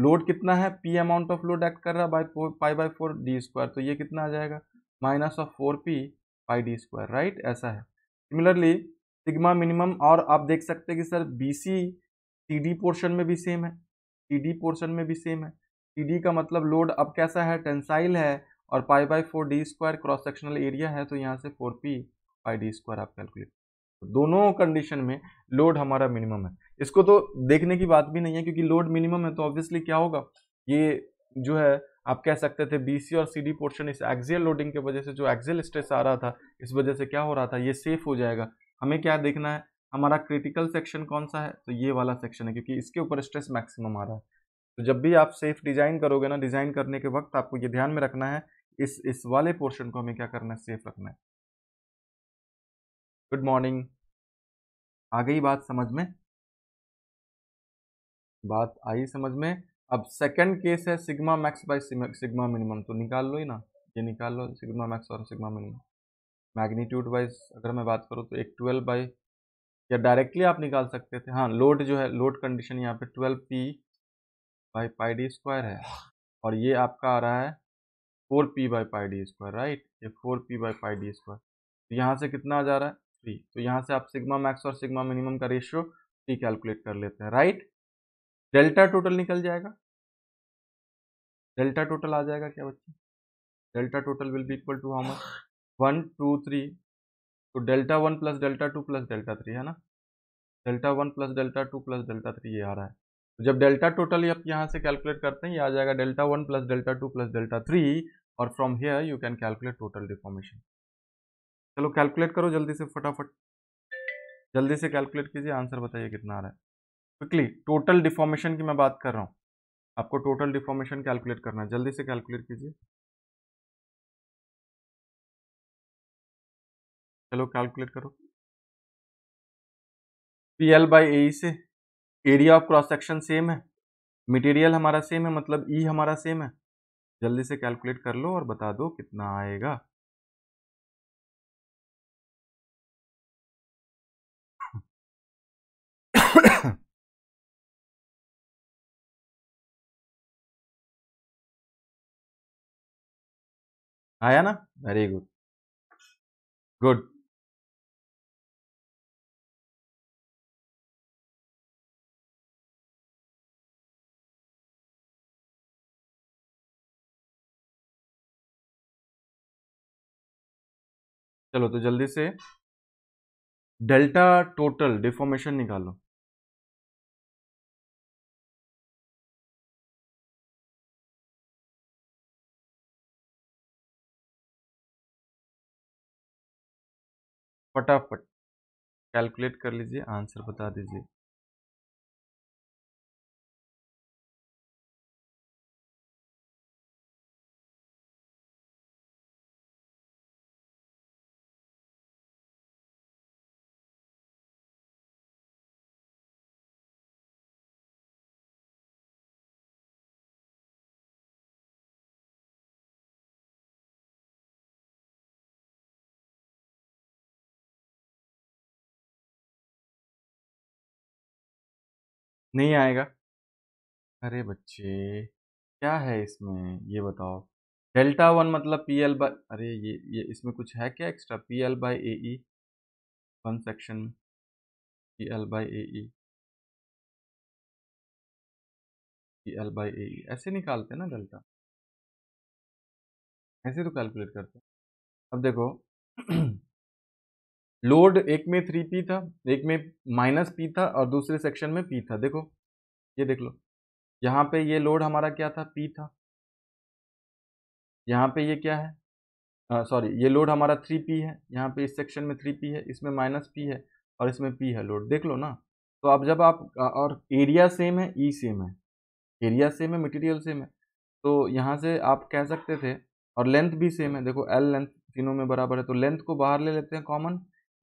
लोड कितना है P amount of load act कर रहा है by pi by four D square तो ये कितना आ जाएगा minus of four P pi D square right ऐसा है सिमिलरली सिग्मा मिनिमम और आप देख सकते हैं कि sir B C C D portion में भी सेम है टी डी पोर्सन में भी सेम है टी डी का मतलब लोड अब कैसा है टेंसाइल है और pi by four D square cross sectional area है तो यहाँ से four P pi D square आप कैलकुलेट दोनों कंडीशन में लोड हमारा मिनिमम है इसको तो देखने की बात भी नहीं है क्योंकि लोड मिनिमम है तो ऑब्वियसली क्या होगा ये जो है आप कह सकते थे बीसी और सीडी पोर्शन इस एक्सियल लोडिंग के वजह से जो एक्सियल स्ट्रेस आ रहा था इस वजह से क्या हो रहा था ये सेफ हो जाएगा हमें क्या देखना है हमारा क्रिटिकल सेक्शन कौन सा है तो ये वाला सेक्शन है क्योंकि इसके ऊपर स्ट्रेस मैक्सिमम आ रहा है तो जब भी आप सेफ डिजाइन करोगे ना डिजाइन करने के वक्त आपको ये ध्यान में रखना है इस इस वाले पोर्शन को हमें क्या करना है सेफ रखना है गुड मॉर्निंग आ गई बात समझ में बात आई समझ में अब सेकंड केस है sigma max by sigma minimum तो निकाल लो ही ना ये निकाल लो सिग्मा मैक्स और सिग्मा मिनिमम मैग्नीट्यूड वाइज अगर मैं बात करूँ तो एक ट्वेल्व बाई या डायरेक्टली आप निकाल सकते थे हाँ लोड जो है लोड कंडीशन यहाँ पे twelve P by pi D square है और ये आपका आ रहा है four P by pi D square right ये four P by pi D square तो यहाँ से कितना आ जा रहा है थ्री तो यहाँ से आप सिग्मा मैक्स और सिग्मा मिनिमम का रेशियो थ्री कैलकुलेट कर लेते हैं राइट डेल्टा टोटल निकल जाएगा डेल्टा टोटल आ जाएगा क्या बच्चे delta total will be equal to how much one two three तो delta one plus delta two plus delta three है ना delta one plus delta two plus delta three ये आ रहा है तो जब डेल्टा टोटल आप यहाँ से कैलकुलेट करते हैं ये आ जाएगा delta one plus delta two plus delta three और from here you can calculate total deformation चलो कैलकुलेट करो जल्दी से फटाफट जल्दी से कैलकुलेट कीजिए आंसर बताइए कितना आ रहा है क्विकली टोटल डिफॉर्मेशन की मैं बात कर रहा हूँ आपको टोटल डिफॉर्मेशन कैलकुलेट करना है जल्दी से कैलकुलेट कीजिए चलो कैलकुलेट करो पी एल बाई ए से area of cross section same है मटेरियल हमारा सेम है मतलब ई e हमारा सेम है जल्दी से कैलकुलेट कर लो और बता दो कितना आएगा आया ना वेरी गुड गुड चलो तो जल्दी से डेल्टा टोटल डिफॉर्मेशन निकालो फटाफट कैलकुलेट कर लीजिए आंसर बता दीजिए नहीं आएगा अरे बच्चे क्या है इसमें ये बताओ डेल्टा वन मतलब पी एल बाई अरे ये ये इसमें कुछ है क्या extra P L by A E one section में P L by A E P L by A E ऐसे निकालते ना डेल्टा ऐसे तो कैलकुलेट करते अब देखो लोड एक में थ्री पी था एक में माइनस पी था और दूसरे सेक्शन में पी था देखो ये देख लो यहाँ पे ये लोड हमारा क्या था पी था यहाँ पे ये क्या है सॉरी ये लोड हमारा थ्री पी है यहाँ पे इस सेक्शन में थ्री पी है इसमें माइनस पी है और इसमें पी है लोड देख लो ना तो अब जब आप और एरिया सेम है ई e सेम है एरिया सेम है मटेरियल सेम है तो यहाँ से आप कह सकते थे और लेंथ भी सेम है देखो एल लेंथ तीनों में बराबर है तो लेंथ को बाहर ले लेते हैं कॉमन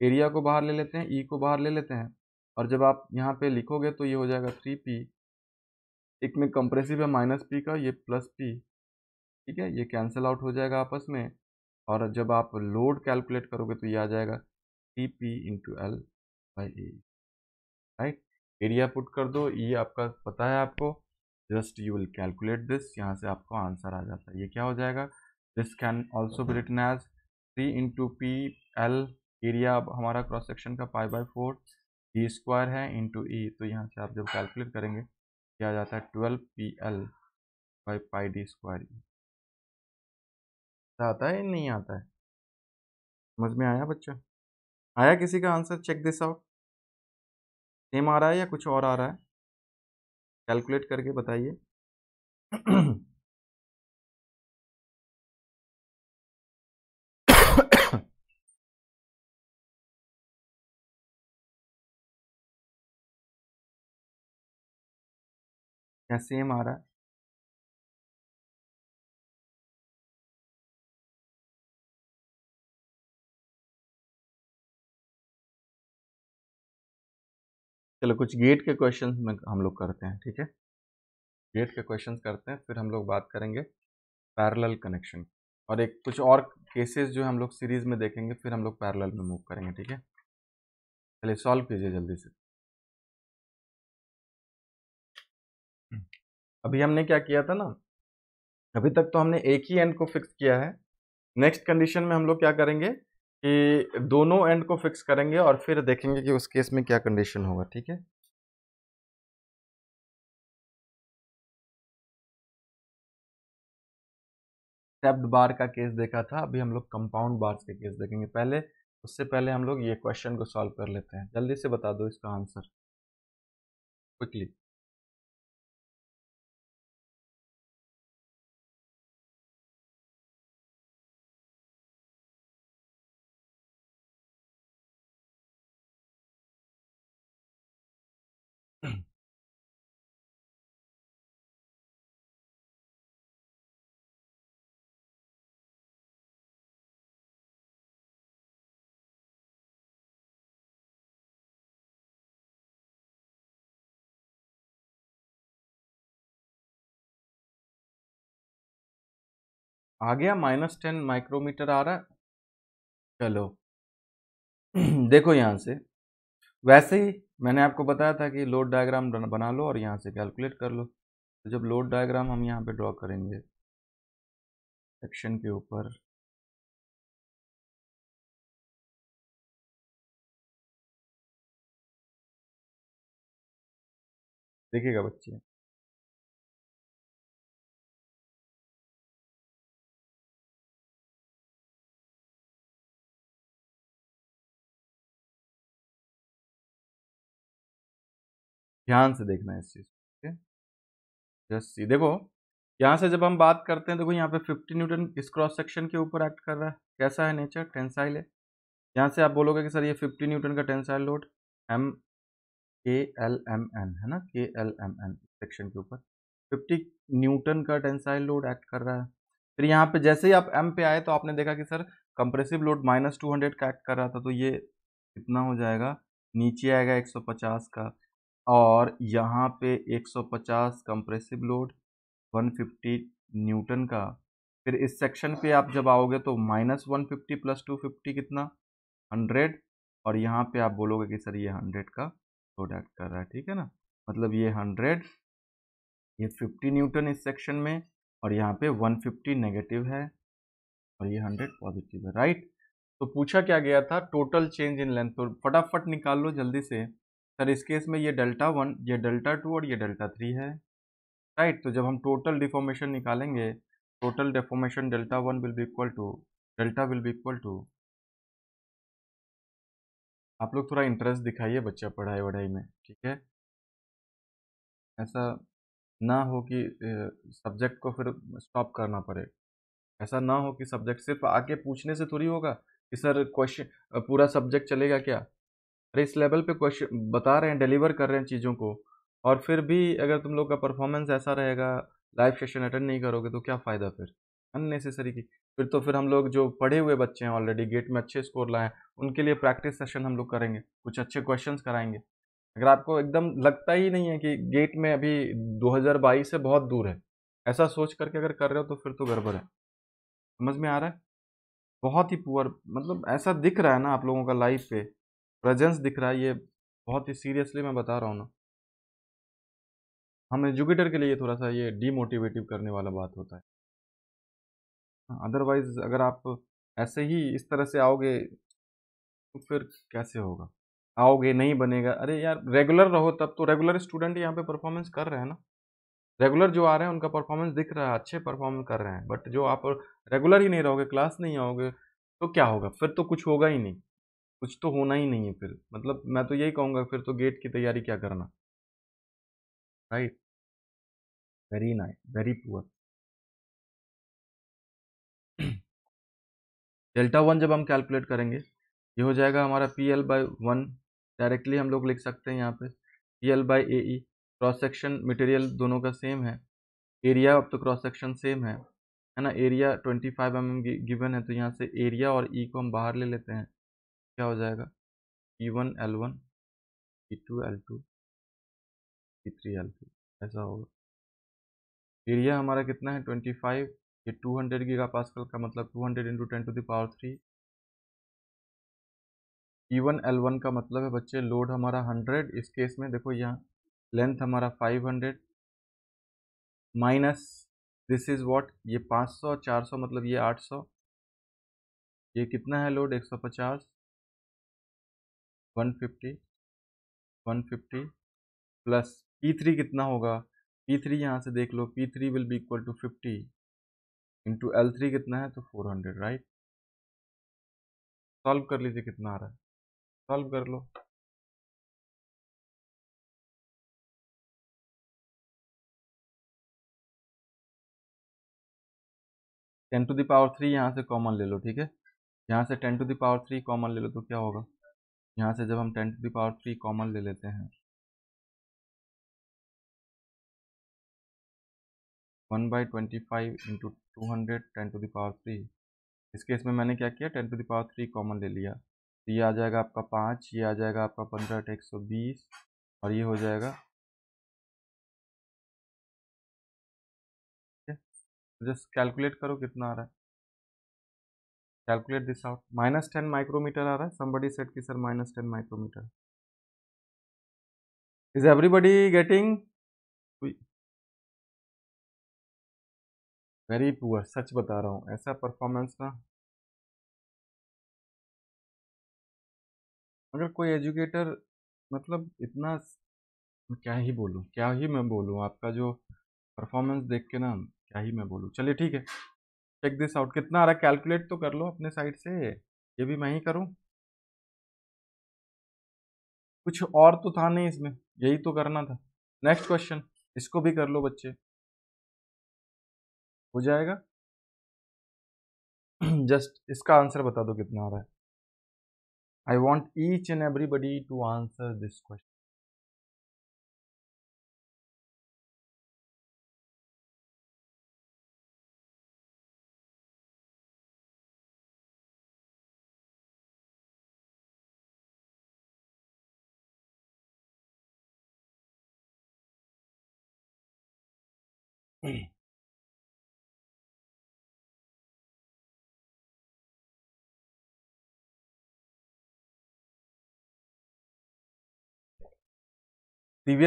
एरिया को बाहर ले लेते हैं ई e को बाहर ले लेते हैं और जब आप यहाँ पे लिखोगे तो ये हो जाएगा थ्री पी एक में कंप्रेसिव है माइनस पी का ये प्लस पी ठीक है ये कैंसिल आउट हो जाएगा आपस में और जब आप लोड कैलकुलेट करोगे तो ये आ जाएगा T P into L by A right area put कर दो ये आपका पता है आपको just you will calculate this यहाँ से आपको आंसर आ जाता है ये क्या हो जाएगा this can also be written as three into P L area अब हमारा क्रॉस सेक्शन का pi by four D square है इंटू ई e, तो यहाँ से आप जब कैलकुलेट करेंगे क्या जाता है twelve P L by pi D square आता है नहीं आता है समझ में आया बच्चा आया किसी का answer check this out same आ रहा है या कुछ और आ रहा है कैलकुलेट करके बताइए यहाँ सेम आ रहा है चलो कुछ गेट के क्वेश्चन में हम लोग करते हैं ठीक है गेट के क्वेश्चन करते हैं फिर हम लोग बात करेंगे पैरेलल कनेक्शन और एक कुछ और केसेस जो हम लोग सीरीज में देखेंगे फिर हम लोग पैरेलल में मूव करेंगे ठीक है चलिए सॉल्व कीजिए जल्दी से अभी हमने क्या किया था ना अभी तक तो हमने एक ही एंड को फिक्स किया है नेक्स्ट कंडीशन में हम लोग क्या करेंगे कि दोनों एंड को फिक्स करेंगे और फिर देखेंगे कि उस केस में क्या कंडीशन होगा ठीक है स्टेप्ड बार का केस देखा था अभी हम लोग कंपाउंड बार्स के केस देखेंगे पहले उससे पहले हम लोग ये क्वेश्चन को सॉल्व कर लेते हैं जल्दी से बता दो इसका आंसर क्विकली आ गया माइनस टेन माइक्रोमीटर आ रहा है चलो देखो यहाँ से वैसे ही मैंने आपको बताया था कि लोड डायग्राम बना लो और यहाँ से कैलकुलेट कर लो तो जब लोड डायग्राम हम यहाँ पे ड्रॉ करेंगे सेक्शन के ऊपर देखिएगा बच्चे ध्यान से देखना है इस चीज़ ठीक है जस्ट सी देखो यहाँ से जब हम बात करते हैं देखो यहाँ पे 50 न्यूटन इस क्रॉस सेक्शन के ऊपर एक्ट कर रहा है कैसा है नेचर टेंसाइल है यहाँ से आप बोलोगे कि सर ये 50 न्यूटन का टेंसाइल लोड एम के एल एम एन है ना के एल एम एन सेक्शन के ऊपर 50 न्यूटन का टेंसाइल लोड एक्ट कर रहा है फिर यहाँ पे जैसे ही आप एम पे आए तो आपने देखा कि sir compressive load minus two hundred का एक्ट कर रहा था तो ये कितना हो जाएगा नीचे आएगा एक सौ पचास का और यहाँ पे 150 कंप्रेसिव लोड 150 न्यूटन का फिर इस सेक्शन पे आप जब आओगे तो minus one fifty plus two fifty कितना हंड्रेड और यहाँ पे आप बोलोगे कि सर ये हंड्रेड का प्रोडक्ट कर रहा है ठीक है ना मतलब ये हंड्रेड ये फिफ्टी न्यूटन इस सेक्शन में और यहाँ पे वन फिफ्टी नेगेटिव है और ये हंड्रेड पॉजिटिव है राइट तो पूछा क्या गया था टोटल चेंज इन लेंथ तो फटाफट निकाल लो जल्दी से सर इस केस में ये डेल्टा वन ये डेल्टा टू और ये डेल्टा थ्री है राइट तो जब हम टोटल डिफॉर्मेशन निकालेंगे total deformation delta one will be equal to delta will be equal to आप लोग थोड़ा इंटरेस्ट दिखाइए बच्चा पढ़ाई वढ़ाई में ठीक है ऐसा ना हो कि सब्जेक्ट को फिर स्टॉप करना पड़े ऐसा ना हो कि सब्जेक्ट सिर्फ आके पूछने से थोड़ी होगा कि सर क्वेश्चन पूरा सब्जेक्ट चलेगा क्या अरे इस लेवल पे क्वेश्चन बता रहे हैं डिलीवर कर रहे हैं चीज़ों को और फिर भी अगर तुम लोग का परफॉर्मेंस ऐसा रहेगा लाइव सेशन अटेंड नहीं करोगे तो क्या फ़ायदा फिर अननेसेसरी की फिर तो फिर हम लोग जो पढ़े हुए बच्चे हैं ऑलरेडी गेट में अच्छे स्कोर लाए हैं उनके लिए प्रैक्टिस सेशन हम लोग करेंगे कुछ अच्छे क्वेश्चन कराएंगे अगर आपको एकदम लगता ही नहीं है कि गेट में अभी दो से बहुत दूर है ऐसा सोच करके अगर कर रहे हो तो फिर तो गड़बड़ है समझ में आ रहा है बहुत ही पुअर मतलब ऐसा दिख रहा है ना आप लोगों का लाइफ पे प्रेजेंस दिख रहा है ये बहुत ही सीरियसली मैं बता रहा हूँ ना हमें एजुकेटर के लिए थोड़ा सा ये डीमोटिवेटिव करने वाला बात होता है हाँ, अदरवाइज अगर आप ऐसे ही इस तरह से आओगे तो फिर कैसे होगा आओगे नहीं बनेगा अरे यार रेगुलर रहो तब तो रेगुलर स्टूडेंट यहाँ पे परफॉर्मेंस कर रहे हैं ना रेगुलर जो आ रहे हैं उनका परफॉर्मेंस दिख रहा है अच्छे परफॉर्म कर रहे हैं बट जो आप रेगुलर ही नहीं रहोगे क्लास नहीं आओगे तो क्या होगा फिर तो कुछ होगा ही नहीं कुछ तो होना ही नहीं है फिर मतलब मैं तो यही कहूँगा फिर तो गेट की तैयारी क्या करना right very nice very poor delta one जब हम कैलकुलेट करेंगे ये हो जाएगा हमारा P L by one directly हम लोग लिख सकते हैं यहाँ पे P L by A E cross section material दोनों का सेम है एरिया अब तो क्रॉस सेक्शन सेम है है ना area twenty five M M given है तो यहाँ से एरिया और ई e को हम बाहर ले लेते हैं क्या हो जाएगा E one L one E two L two E three L three ऐसा होगा एरिया हमारा कितना है ट्वेंटी फाइव ये टू हंड्रेड गीगा पासकल का मतलब two hundred into ten to the power three E one L one का मतलब है बच्चे लोड हमारा हंड्रेड इस केस में देखो यहाँ लेंथ हमारा five hundred minus this is what ये पाँच सौ चार सौ मतलब ये आठ सौ ये कितना है लोड एक सौ पचास 150 150 प्लस P3 कितना होगा P3 यहाँ से देख लो P3 will be equal to fifty into L कितना है तो 400 राइट सॉल्व कर लीजिए कितना आ रहा है सॉल्व कर लो टेन टू दावर थ्री यहाँ से कॉमन ले लो ठीक है यहाँ से ten to the power three common ले लो तो क्या होगा यहाँ से जब हम ten to the power three common ले लेते हैं one by twenty five into two hundred ten to the power three इस केस में मैंने क्या किया ten to the power three common ले लिया तो ये आ जाएगा आपका पाँच ये आ जाएगा आपका पंद्रह एक सौ बीस और ये हो जाएगा तो जस्ट कैलकुलेट करो कितना आ रहा है calculate this out minus ten micrometer आ रहा है समबडी सेट की sir minus ten micrometer is everybody getting very poor सच बता रहा हूं ऐसा परफॉर्मेंस ना अगर कोई एजुकेटर मतलब इतना क्या ही बोलूं क्या ही मैं बोलूं आपका जो परफॉर्मेंस देख के ना क्या ही मैं बोलूं चलिए ठीक है चेक दिस आउट कितना आ रहा है कैलकुलेट तो कर लो अपने साइड से ये भी मैं ही करूं कुछ और तो था नहीं इसमें यही तो करना था नेक्स्ट क्वेश्चन इसको भी कर लो बच्चे हो जाएगा जस्ट इसका आंसर बता दो कितना आ रहा है I want each and everybody to answer this question previous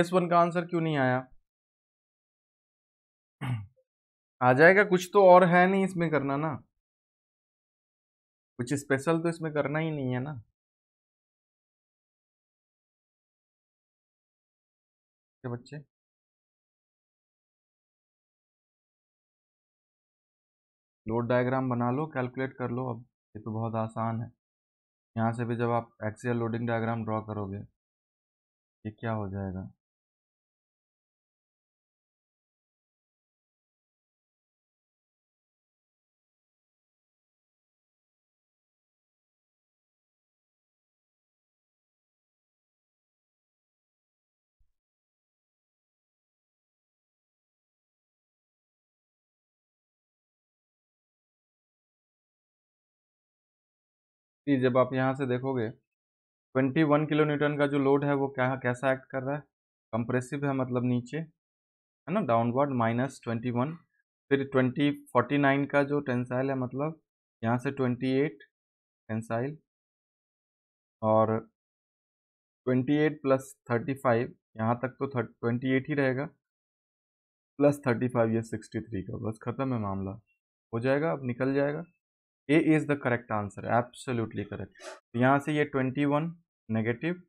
hmm. One का आंसर क्यों नहीं आया आ जाएगा कुछ तो और है नहीं इसमें करना ना कुछ स्पेशल तो इसमें करना ही नहीं है ना क्या बच्चे लोड डायग्राम बना लो कैलकुलेट कर लो अब ये तो बहुत आसान है यहाँ से भी जब आप एक्सियल लोडिंग डायग्राम ड्रॉ करोगे ये क्या हो जाएगा कि जब आप यहाँ से देखोगे 21 किलो न्यूटन का जो लोड है वो क्या कैसा एक्ट कर रहा है कंप्रेसिव है मतलब नीचे है ना डाउनवर्ड माइनस ट्वेंटी वन फिर ट्वेंटी फोर्टी नाइन का जो टेंसाइल है मतलब यहाँ से ट्वेंटी एट टेंसाइल और twenty eight plus thirty five यहाँ तक तो ट्वेंटी एट ही रहेगा प्लस थर्टी फाइव ये सिक्सटी थ्री का बस ख़त्म है मामला हो जाएगा अब निकल जाएगा A is the correct answer absolutely correct यहाँ से ये ट्वेंटी वन नेगेटिव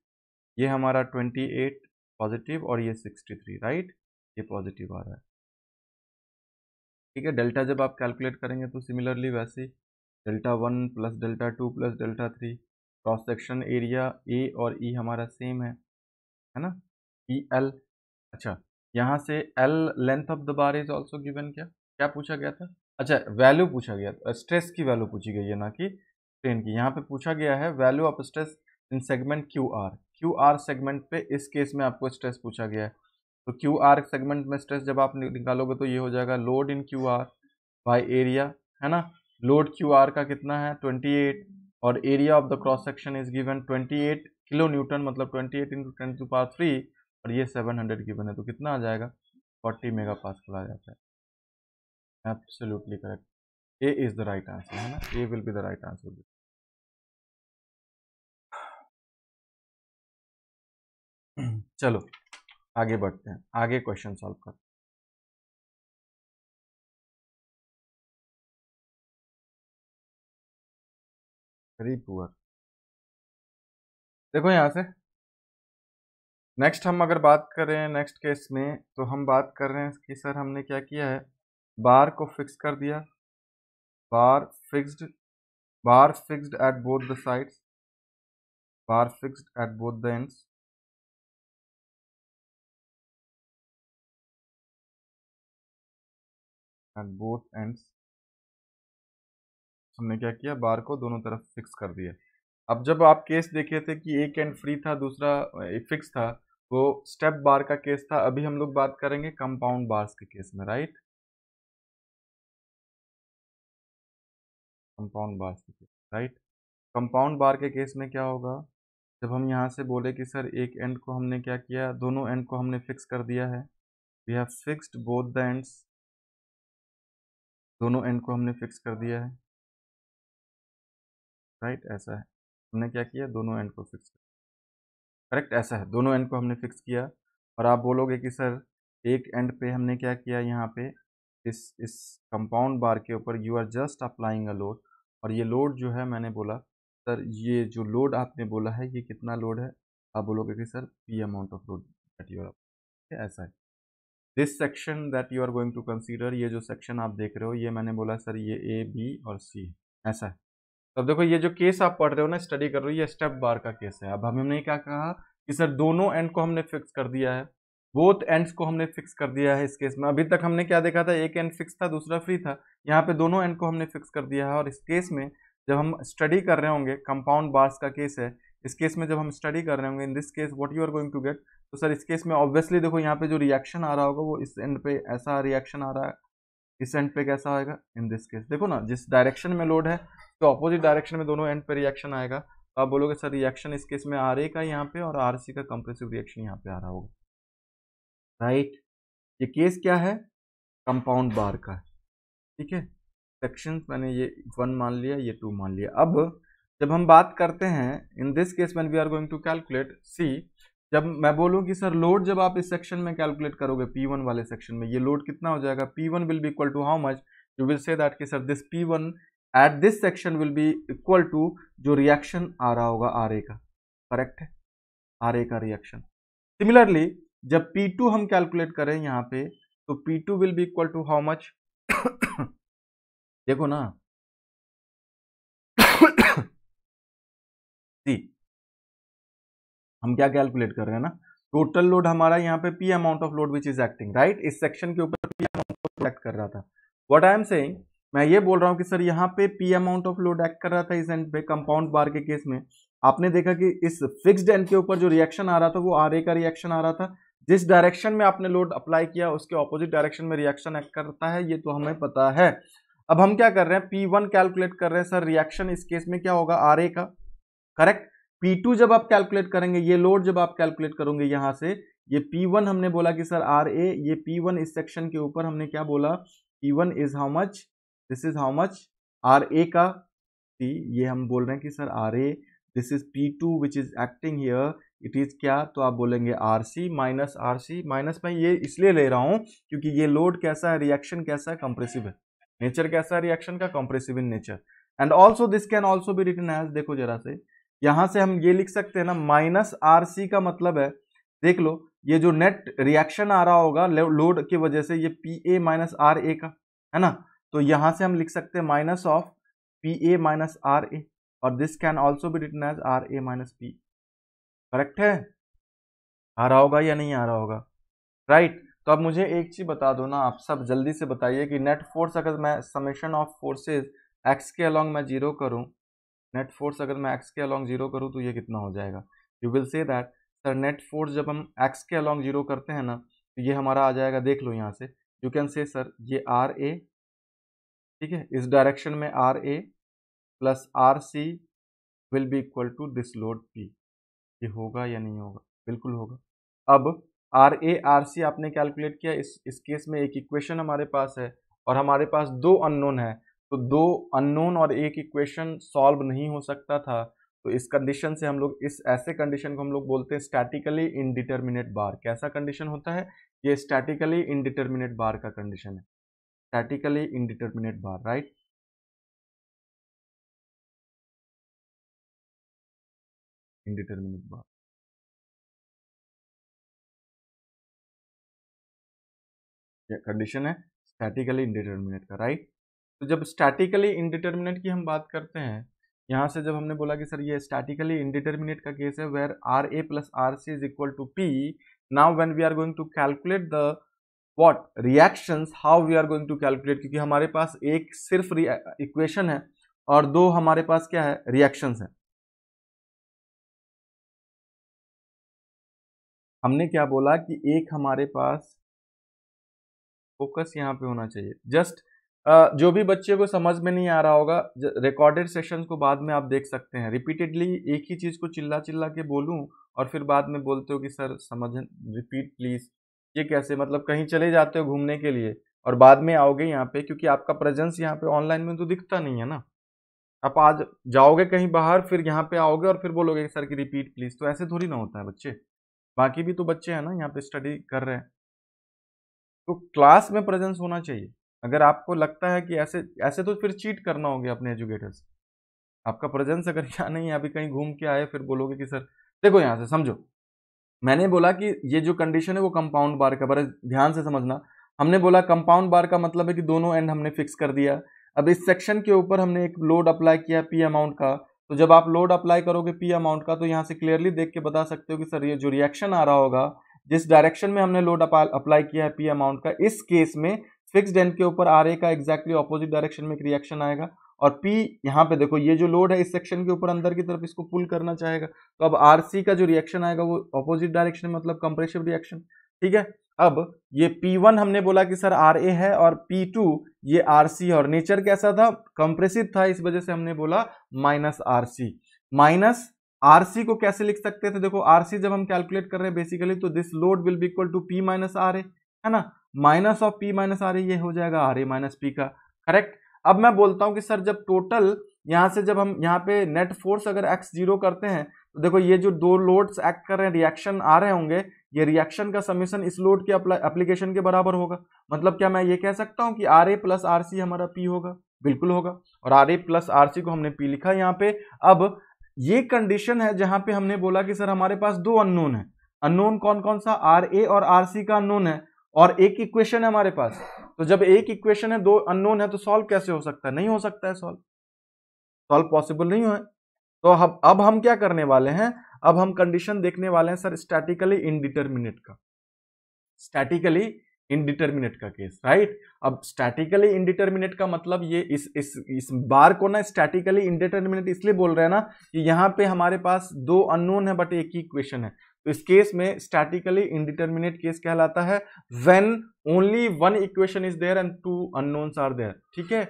ये हमारा ट्वेंटी एट पॉजिटिव और ये सिक्सटी थ्री राइट ये पॉजिटिव आ रहा है ठीक है डेल्टा जब आप कैलकुलेट करेंगे तो सिमिलरली वैसे delta one plus delta two plus delta three cross section area A और ई e हमारा सेम है है ना ई e, एल अच्छा यहाँ से L length of the bar is also given क्या क्या पूछा गया था अच्छा वैल्यू पूछा गया स्ट्रेस की वैल्यू पूछी गई है ना कि ट्रेन की यहाँ पे पूछा गया है value of stress in segment Q R Q R segment पे इस केस में आपको स्ट्रेस पूछा गया है तो क्यू आर सेगमेंट में स्ट्रेस जब आप निकालोगे तो ये हो जाएगा load in Q R by area है ना लोड क्यू आर का कितना है ट्वेंटी एट और area of the cross section is given twenty eight kilo newton मतलब twenty eight into twenty two पार थ्री और ये सेवन हंड्रेड गिवन है तो कितना आ जाएगा फोर्टी मेगा पास आ जाता है correct A is the right answer है ना A will be the right answer answer चलो आगे बढ़ते हैं आगे क्वेश्चन सॉल्व करते हैं पुअर देखो यहां से नेक्स्ट हम अगर बात करें नेक्स्ट केस में तो हम बात कर रहे हैं कि सर हमने क्या किया है बार को फिक्स कर दिया bar fixed bar fixed at both the sides bar fixed at both the ends at both ends हमने क्या किया बार को दोनों तरफ फिक्स कर दिया अब जब आप केस देखे थे कि एक एंड फ्री था दूसरा फिक्स था वो स्टेप बार का केस था अभी हम लोग बात करेंगे कंपाउंड बार्स के केस में राइट कंपाउंड बार के केस राइट कंपाउंड बार के केस में क्या होगा जब हम यहाँ से बोले कि सर एक एंड को हमने क्या किया दोनों एंड को हमने फिक्स कर दिया है we have fixed both the ends दोनों एंड को हमने फिक्स कर दिया है राइट right, ऐसा है हमने क्या किया दोनों एंड को फिक्स कर करेक्ट ऐसा है दोनों एंड को हमने फिक्स किया और आप बोलोगे कि सर एक एंड पे हमने क्या किया यहाँ पे इस इस कंपाउंड बार के ऊपर you are just applying a load और ये लोड जो है मैंने बोला सर ये जो लोड आपने बोला है ये कितना लोड है आप बोलोगे कि sir P amount of load that you are ऐसा है this section that you are going to consider ये जो सेक्शन आप देख रहे हो ये मैंने बोला सर ये ए बी और सी ऐसा है तो अब देखो ये जो केस आप पढ़ रहे हो ना स्टडी कर रहे हो ये स्टेप बार का केस है अब हमने क्या कहा कि सर दोनों एंड को हमने फिक्स कर दिया है बोथ एंड्स को हमने फिक्स कर दिया है इस केस में अभी तक हमने क्या देखा था एक एंड फिक्स था दूसरा फ्री था यहाँ पे दोनों एंड को हमने फिक्स कर दिया है और इस केस में जब हम स्टडी कर रहे होंगे कंपाउंड बार्स का केस है इस केस में जब हम स्टडी कर रहे होंगे in this case what you are going to get तो सर इस केस में ऑब्वियसली देखो यहाँ पे जो रिएक्शन आ रहा होगा वो इस एंड पे ऐसा रिएक्शन आ रहा है इस एंड पे कैसा आएगा इन दिस केस देखो ना जिस डायरेक्शन में लोड है तो अपोजिट डायरेक्शन में दोनों एंड पे रिएक्शन आएगा तो आप बोलोगे सर रिएक्शन इस केस में आर ए का यहाँ पे और आर सी का कंप्रेसिव रिएक्शन यहाँ पे आ रहा होगा राइट ये केस क्या है कंपाउंड बार का ठीक है सेक्शन मैंने ये वन मान लिया ये टू मान लिया अब जब हम बात करते हैं in this case man we are going to calculate C जब मैं बोलूँ कि सर लोड जब आप इस सेक्शन में कैलकुलेट करोगे पी वन वाले सेक्शन में ये लोड कितना हो जाएगा P one will be equal to how much you will say that कि sir this P one at this section will be equal to जो रिएक्शन आ रहा होगा आर ए का करेक्ट है आर ए का रिएक्शन सिमिलरली जब P2 हम कैलकुलेट करें यहाँ पे तो P2 will be equal to how much देखो ना सी हम क्या कैलकुलेट कर रहे हैं ना टोटल लोड हमारा यहाँ पे P amount of load which is acting right इस सेक्शन के ऊपर पी अमाउंट ऑफ एक्ट कर रहा था व्हाट आई एम सेइंग मैं ये बोल रहा हूँ कि सर यहाँ पे P amount of load act कर रहा था इस एंड पे कंपाउंड बार के केस में आपने देखा कि इस फिक्स्ड एंड के ऊपर जो रिएक्शन आ रहा था वो आर ए का रिएक्शन आ रहा था जिस डायरेक्शन में आपने लोड अप्लाई किया उसके ऑपोजिट डायरेक्शन में रिएक्शन एक्ट करता है ये तो हमें पता है अब हम क्या कर रहे हैं पी वन कैलकुलेट कर रहे हैं सर रिएक्शन इस केस में क्या होगा आर ए का करेक्ट पी टू जब आप कैलकुलेट करेंगे ये लोड जब आप कैलकुलेट करोगे यहाँ से ये पी वन हमने बोला कि सर आर ए ये पी वन इस सेक्शन के ऊपर हमने क्या बोला P one is how much this is how much R A का पी ये हम बोल रहे हैं कि sir R A this is P two which is acting here it is क्या तो आप बोलेंगे R C minus R C minus मैं ये इसलिए ले रहा हूँ क्योंकि ये लोड कैसा है रिएक्शन कैसा है कंप्रेसिव है नेचर कैसा है रिएक्शन का compressive in nature and also this can also भी रिटर्न एज देखो जरा से यहाँ से हम ये लिख सकते हैं ना माइनस आर सी का मतलब है देख लो ये जो नेट रिएक्शन आ रहा होगा लोड की वजह से ये P A minus R A का है ना तो यहाँ से हम लिख सकते हैं minus of P A minus R A और दिस कैन ऑल्सो भी written as R A minus P correct है आ रहा होगा या नहीं आ रहा होगा राइट तो अब मुझे एक चीज़ बता दो ना आप सब जल्दी से बताइए कि नेट फोर्स अगर मैं समेशन ऑफ फोर्सेज एक्स के अलॉन्ग मैं जीरो करूँ नेट फोर्स अगर मैं एक्स के अलॉन्ग जीरो करूँ तो ये कितना हो जाएगा you will say that sir net force जब हम एक्स के अलॉन्ग जीरो करते हैं ना तो ये हमारा आ जाएगा देख लो यहाँ से यू कैन से सर ये आर ए ठीक है इस डायरेक्शन में R A plus R C will be equal to this load P ये होगा या नहीं होगा बिल्कुल होगा अब आर ए आर सी आपने कैलकुलेट किया इस इस केस में एक इक्वेशन हमारे पास है और हमारे पास दो अननोन है तो दो अननोन और एक इक्वेशन सॉल्व नहीं हो सकता था तो इस कंडीशन से हम लोग इस ऐसे कंडीशन को हम लोग बोलते हैं स्टैटिकली इनडिटर्मिनेट बार कैसा कंडीशन होता है ये स्टैटिकली इनडिटर्मिनेट बार का कंडीशन है statically indeterminate bar right indeterminate bar condition है स्टैटिकली इंडिटर्मिनेट का राइट तो जब स्टैटिकली इंडिटर्मिनेट की हम बात करते हैं यहां से जब हमने बोला कि सर ये स्टैटिकली इंडिटर्मिनेट का केस है where R A plus R C is equal to P now when we are going to calculate the what reactions how we are going to calculate क्योंकि हमारे पास एक सिर्फ इक्वेशन है और दो हमारे पास क्या है रिएक्शंस है हमने क्या बोला कि एक हमारे पास फोकस यहाँ पे होना चाहिए जस्ट जो भी बच्चे को समझ में नहीं आ रहा होगा रिकॉर्डेड सेशन को बाद में आप देख सकते हैं रिपीटेडली एक ही चीज़ को चिल्ला चिल्ला के बोलूँ और फिर बाद में बोलते हो कि सर समझ रिपीट प्लीज़ ये कैसे मतलब कहीं चले जाते हो घूमने के लिए और बाद में आओगे यहाँ पे क्योंकि आपका प्रेजेंस यहाँ पे ऑनलाइन में तो दिखता नहीं है ना आप आज जाओगे कहीं बाहर फिर यहाँ पे आओगे और फिर बोलोगे सर कि रिपीट प्लीज़ तो ऐसे थोड़ी ना होता है बच्चे बाकी भी तो बच्चे हैं ना यहाँ पे स्टडी कर रहे हैं तो क्लास में प्रेजेंस होना चाहिए अगर आपको लगता है कि ऐसे ऐसे तो फिर चीट करना होगा अपने एजुकेटर्स आपका प्रेजेंस अगर यहाँ नहीं है अभी कहीं घूम के आए फिर बोलोगे कि सर देखो यहाँ से समझो मैंने बोला कि ये जो कंडीशन है वो कंपाउंड बार का बड़े ध्यान से समझना हमने बोला कंपाउंड बार का मतलब है कि दोनों एंड हमने फिक्स कर दिया अब इस सेक्शन के ऊपर हमने एक लोड अप्लाई किया पी अमाउंट का तो जब आप लोड अप्लाई करोगे पी अमाउंट का तो यहाँ से क्लियरली देख के बता सकते हो कि सर ये जो रिएक्शन आ रहा होगा जिस डायरेक्शन में हमने लोड अप्लाई किया है पी अमाउंट का इस केस में फिक्स्ड एंड के ऊपर आर ए का एक्जैक्टली ऑपोजिट डायरेक्शन में एक रिएक्शन आएगा और पी यहाँ पे देखो ये जो लोड है इस सेक्शन के ऊपर अंदर की तरफ इसको पुल करना चाहेगा तो अब आर सी का जो रिएक्शन आएगा वो ऑपोजिट डायरेक्शन में मतलब कंप्रेसिव रिएक्शन ठीक है अब ये P1 हमने बोला कि सर आर ए है और P2 ये आर सी और नेचर कैसा था कंप्रेसिव था इस वजह से हमने बोला minus R C minus R C को कैसे लिख सकते थे देखो आर सी जब हम कैलकुलेट कर रहे हैं बेसिकली तो this load will be equal to P minus R A है ना minus of P minus R A ये हो जाएगा आर ए माइनस पी का करेक्ट अब मैं बोलता हूँ कि सर जब टोटल यहाँ से जब हम यहाँ पे नेट फोर्स अगर एक्स जीरो करते हैं तो देखो ये जो दो लोड्स एक्ट कर रहे हैं रिएक्शन आ रहे होंगे ये रिएक्शन का समीशन इस लोड के एप्लीकेशन के बराबर होगा मतलब क्या मैं ये कह सकता हूँ कि R A plus R C हमारा पी होगा बिल्कुल होगा और R A plus R C को हमने पी लिखा यहाँ पे अब ये कंडीशन है जहाँ पे हमने बोला कि सर हमारे पास दो अननोन है अननोन कौन कौन सा आर ए और आर सी का अननोन है और एक इक्वेशन है हमारे पास तो जब एक इक्वेशन है दो अननोन है तो सॉल्व कैसे हो सकता है नहीं हो सकता है सॉल्व सॉल्व पॉसिबल नहीं है तो हम अब हम क्या करने वाले हैं अब हम कंडीशन देखने वाले हैं सर स्टैटिकली इनडिटर्मिनेट का स्टैटिकली इनडिटर्मिनेट का केस राइट अब स्टैटिकली इनडिटर्मिनेट का मतलब ये इस इस इस बार को ना स्टैटिकली इनडिटर्मिनेट इसलिए बोल रहे हैं ना कि यहाँ पे हमारे पास दो अननोन है बट एक ही इक्वेशन है तो इस केस में स्टैटिकली इनडिटर्मिनेट केस कहलाता है when only one equation is there and two unknowns are there ठीक है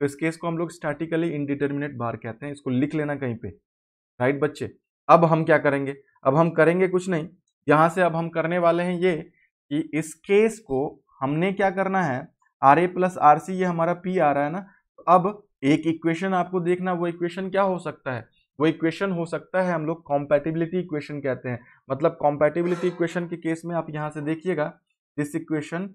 तो इस केस को हम लोग स्टैटिकली इनडिटर्मिनेट बार कहते हैं इसको लिख लेना कहीं पे राइट बच्चे अब हम क्या करेंगे अब हम करेंगे कुछ नहीं यहाँ से अब हम करने वाले हैं ये कि इस केस को हमने क्या करना है R A plus R C ये हमारा पी आ रहा है ना तो अब एक इक्वेशन आपको देखना वो इक्वेशन क्या हो सकता है वो इक्वेशन हो सकता है हम लोग कॉम्पैटिबिलिटी इक्वेशन कहते हैं मतलब कॉम्पैटिबिलिटी इक्वेशन के केस में आप यहाँ से देखिएगा दिस इक्वेशन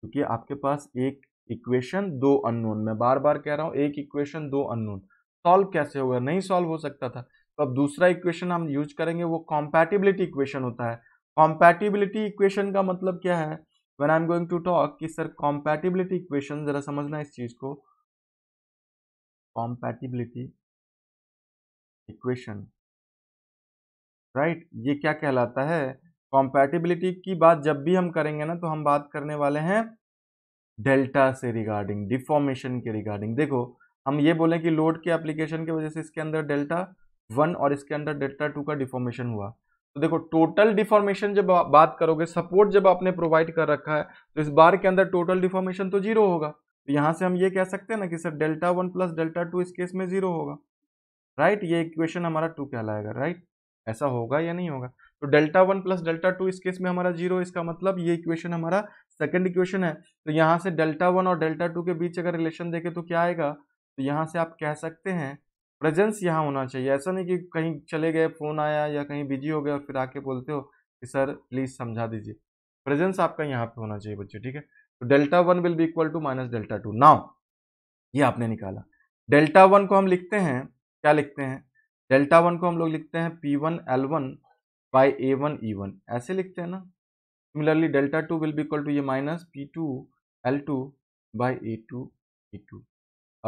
क्योंकि आपके पास एक इक्वेशन दो अननोन मैं बार बार कह रहा हूँ एक इक्वेशन दो अननोन सॉल्व कैसे होगा नहीं सॉल्व हो सकता था तो अब दूसरा इक्वेशन हम यूज करेंगे वो कॉम्पैटिबिलिटी इक्वेशन होता है कॉम्पैटिबिलिटी इक्वेशन का मतलब क्या है when I am going to talk कि सर कॉम्पैटिबिलिटी इक्वेशन जरा समझना इस चीज को कॉम्पैटिबिलिटी इक्वेशन राइट ये क्या कहलाता है कॉम्पैटिबिलिटी की बात जब भी हम करेंगे ना तो हम बात करने वाले हैं डेल्टा से रिगार्डिंग डिफॉर्मेशन के रिगार्डिंग देखो हम ये बोलें कि लोड के एप्लीकेशन की वजह से इसके अंदर डेल्टा वन और इसके अंदर डेल्टा टू का डिफॉर्मेशन हुआ तो देखो टोटल डिफॉर्मेशन जब बात करोगे सपोर्ट जब आपने प्रोवाइड कर रखा है तो इस बार के अंदर टोटल डिफॉर्मेशन तो जीरो होगा तो यहाँ से हम ये कह सकते हैं ना कि sir delta one plus delta two इस केस में जीरो होगा राइट ये इक्वेशन हमारा टू कहलाएगा राइट ऐसा होगा या नहीं होगा तो delta one plus delta two इस केस में हमारा जीरो इसका मतलब ये इक्वेशन हमारा सेकंड इक्वेशन है तो यहाँ से डेल्टा वन और डेल्टा टू के बीच अगर रिलेशन देखें तो क्या आएगा तो यहाँ से आप कह सकते हैं प्रेजेंस यहाँ होना चाहिए ऐसा नहीं कि कहीं चले गए फ़ोन आया या कहीं बिजी हो गया फिर आके बोलते हो कि सर प्लीज़ समझा दीजिए प्रेजेंस आपका यहाँ पे होना चाहिए बच्चे ठीक है तो delta one will be equal to minus delta two now ये आपने निकाला डेल्टा वन को हम लिखते हैं क्या लिखते हैं डेल्टा वन को हम लोग लिखते हैं P one L one by A one E one ऐसे लिखते हैं ना similarly delta two will be equal to ये minus P two L two by A two E two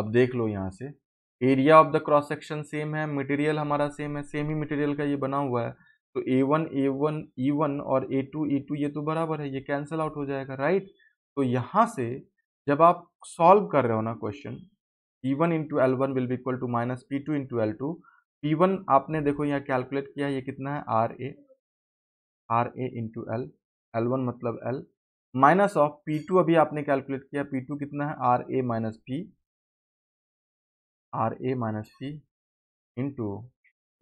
अब देख लो यहाँ से area of the cross section same है मटेरियल हमारा सेम है सेम ही मटेरियल का ये बना हुआ है तो A one A one E one और ए टू ई टू ये तो बराबर है ये कैंसिल आउट हो जाएगा राइट तो यहाँ से जब आप सॉल्व कर रहे हो ना question E one into L one will be equal to minus P two into L two P one आपने देखो यहाँ कैलकुलेट किया ये कितना है R A R A into L L one मतलब L minus of P two अभी आपने कैलकुलेट किया पी टू कितना है R A minus P R A minus P into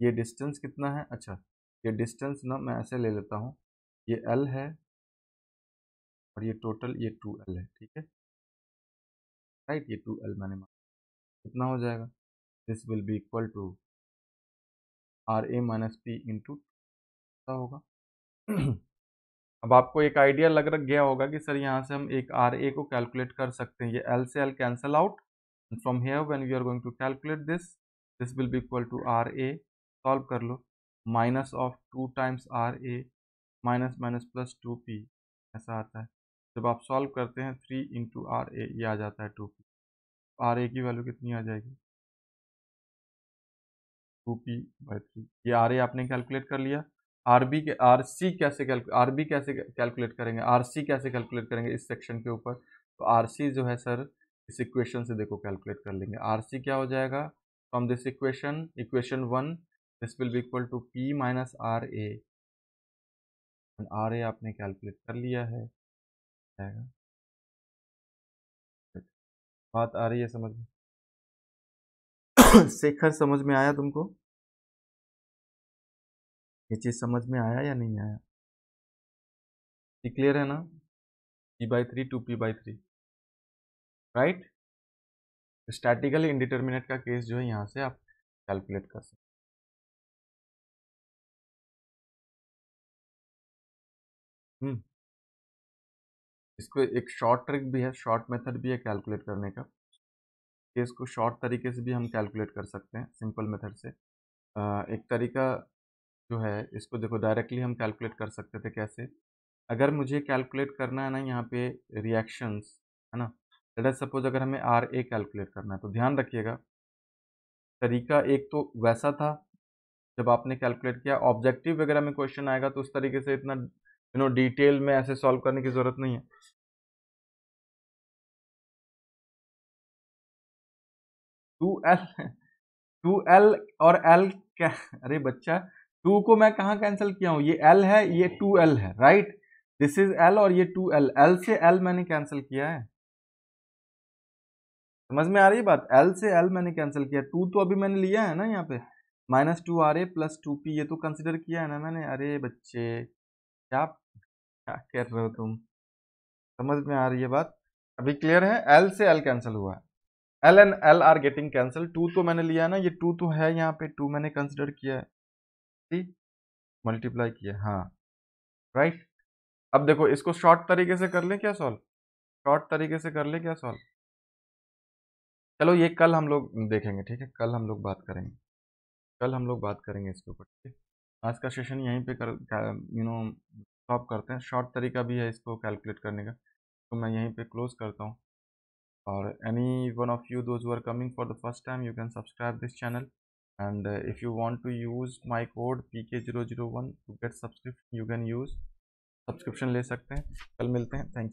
ये डिस्टेंस कितना है अच्छा ये डिस्टेंस ना मैं ऐसे ले लेता हूँ ये एल है और ये टोटल ये टू एल है ठीक है राइट ये टू एल मैंने कितना हो जाएगा this will be equal to R A minus P into होगा अब आपको एक आइडिया लग रख गया होगा कि सर यहाँ से हम एक आर ए को कैलकुलेट कर सकते हैं ये एल से L cancel out and from here when we are going to calculate this this will be equal to R A solve कर लो minus of two times R A minus minus plus two P ऐसा आता है जब आप solve करते हैं three into are A ये आ जाता है टू पी आर ए की वैल्यू कितनी आ जाएगी टू पी बाई थ्री ये आर ए आपने कैलकुलेट कर लिया आर बी के आर सी कैसे कैलकुलेट आर बी कैसे कैलकुलेट करेंगे आर सी कैसे कैलकुलेट करेंगे इस सेक्शन के ऊपर तो आर सी जो है सर इस इक्वेशन से देखो कैलकुलेट कर लेंगे आर सी क्या हो जाएगा from this equation equation one this will be equal to P minus R A R A आपने कैलकुलेट कर लिया है जाएगा बात आ रही है समझ में शेखर समझ में आया तुमको ये चीज समझ में आया या नहीं आया क्लियर है ना P by three two P by three right statical indeterminate का केस जो है यहाँ से आप कैलकुलेट कर सकते हम्म इसको एक शॉर्ट ट्रिक भी है शॉर्ट मेथड भी है कैलकुलेट करने का कि इसको शॉर्ट तरीके से भी हम कैलकुलेट कर सकते हैं सिंपल मेथड से एक तरीका जो है इसको देखो डायरेक्टली हम कैलकुलेट कर सकते थे कैसे अगर मुझे कैलकुलेट करना है ना यहाँ पे रिएक्शंस है ना लेट सपोज अगर हमें आर ए कैलकुलेट करना है तो ध्यान रखिएगा तरीका एक तो वैसा था जब आपने कैलकुलेट किया ऑब्जेक्टिव वगैरह में क्वेश्चन आएगा तो उस तरीके से इतना यू नो डिटेल में ऐसे सॉल्व करने की ज़रूरत नहीं है टू एल टू एल और एल क्या अरे बच्चा टू को मैं कहाँ कैंसिल किया हूँ ये एल है ये टू एल है राइट दिस इज एल और ये टू एल एल से एल मैंने कैंसिल किया है समझ में आ रही बात एल से एल मैंने कैंसिल किया टू तो अभी मैंने लिया है ना यहाँ पे minus two R A plus two P ये तो कंसिडर किया है ना मैंने अरे बच्चे क्या क्या कर रहे हो तुम समझ में आ रही है बात अभी क्लियर है एल से एल कैंसिल हुआ है L and L are getting cancel two तो मैंने लिया ना ये टू तो है यहाँ पे टू मैंने कंसिडर किया है ठीक मल्टीप्लाई किया हाँ राइट right? अब देखो इसको शॉर्ट तरीके से कर लें क्या सॉल्व शॉर्ट तरीके से कर लें क्या सॉल्व चलो ये कल हम लोग देखेंगे ठीक है कल हम लोग बात करेंगे कल हम लोग बात करेंगे इसके ऊपर ठीक है आज का सेशन यहीं पे कर यू नो स्टॉप करते हैं शॉर्ट तरीका भी है इसको कैलकुलेट करने का तो मैं यहीं पे क्लोज करता हूँ or any one of you those who are coming for the first time you can subscribe this channel and uh, if you want to use my code pk001 to get subscription you can use subscription le sakte hain kal milte hain thank you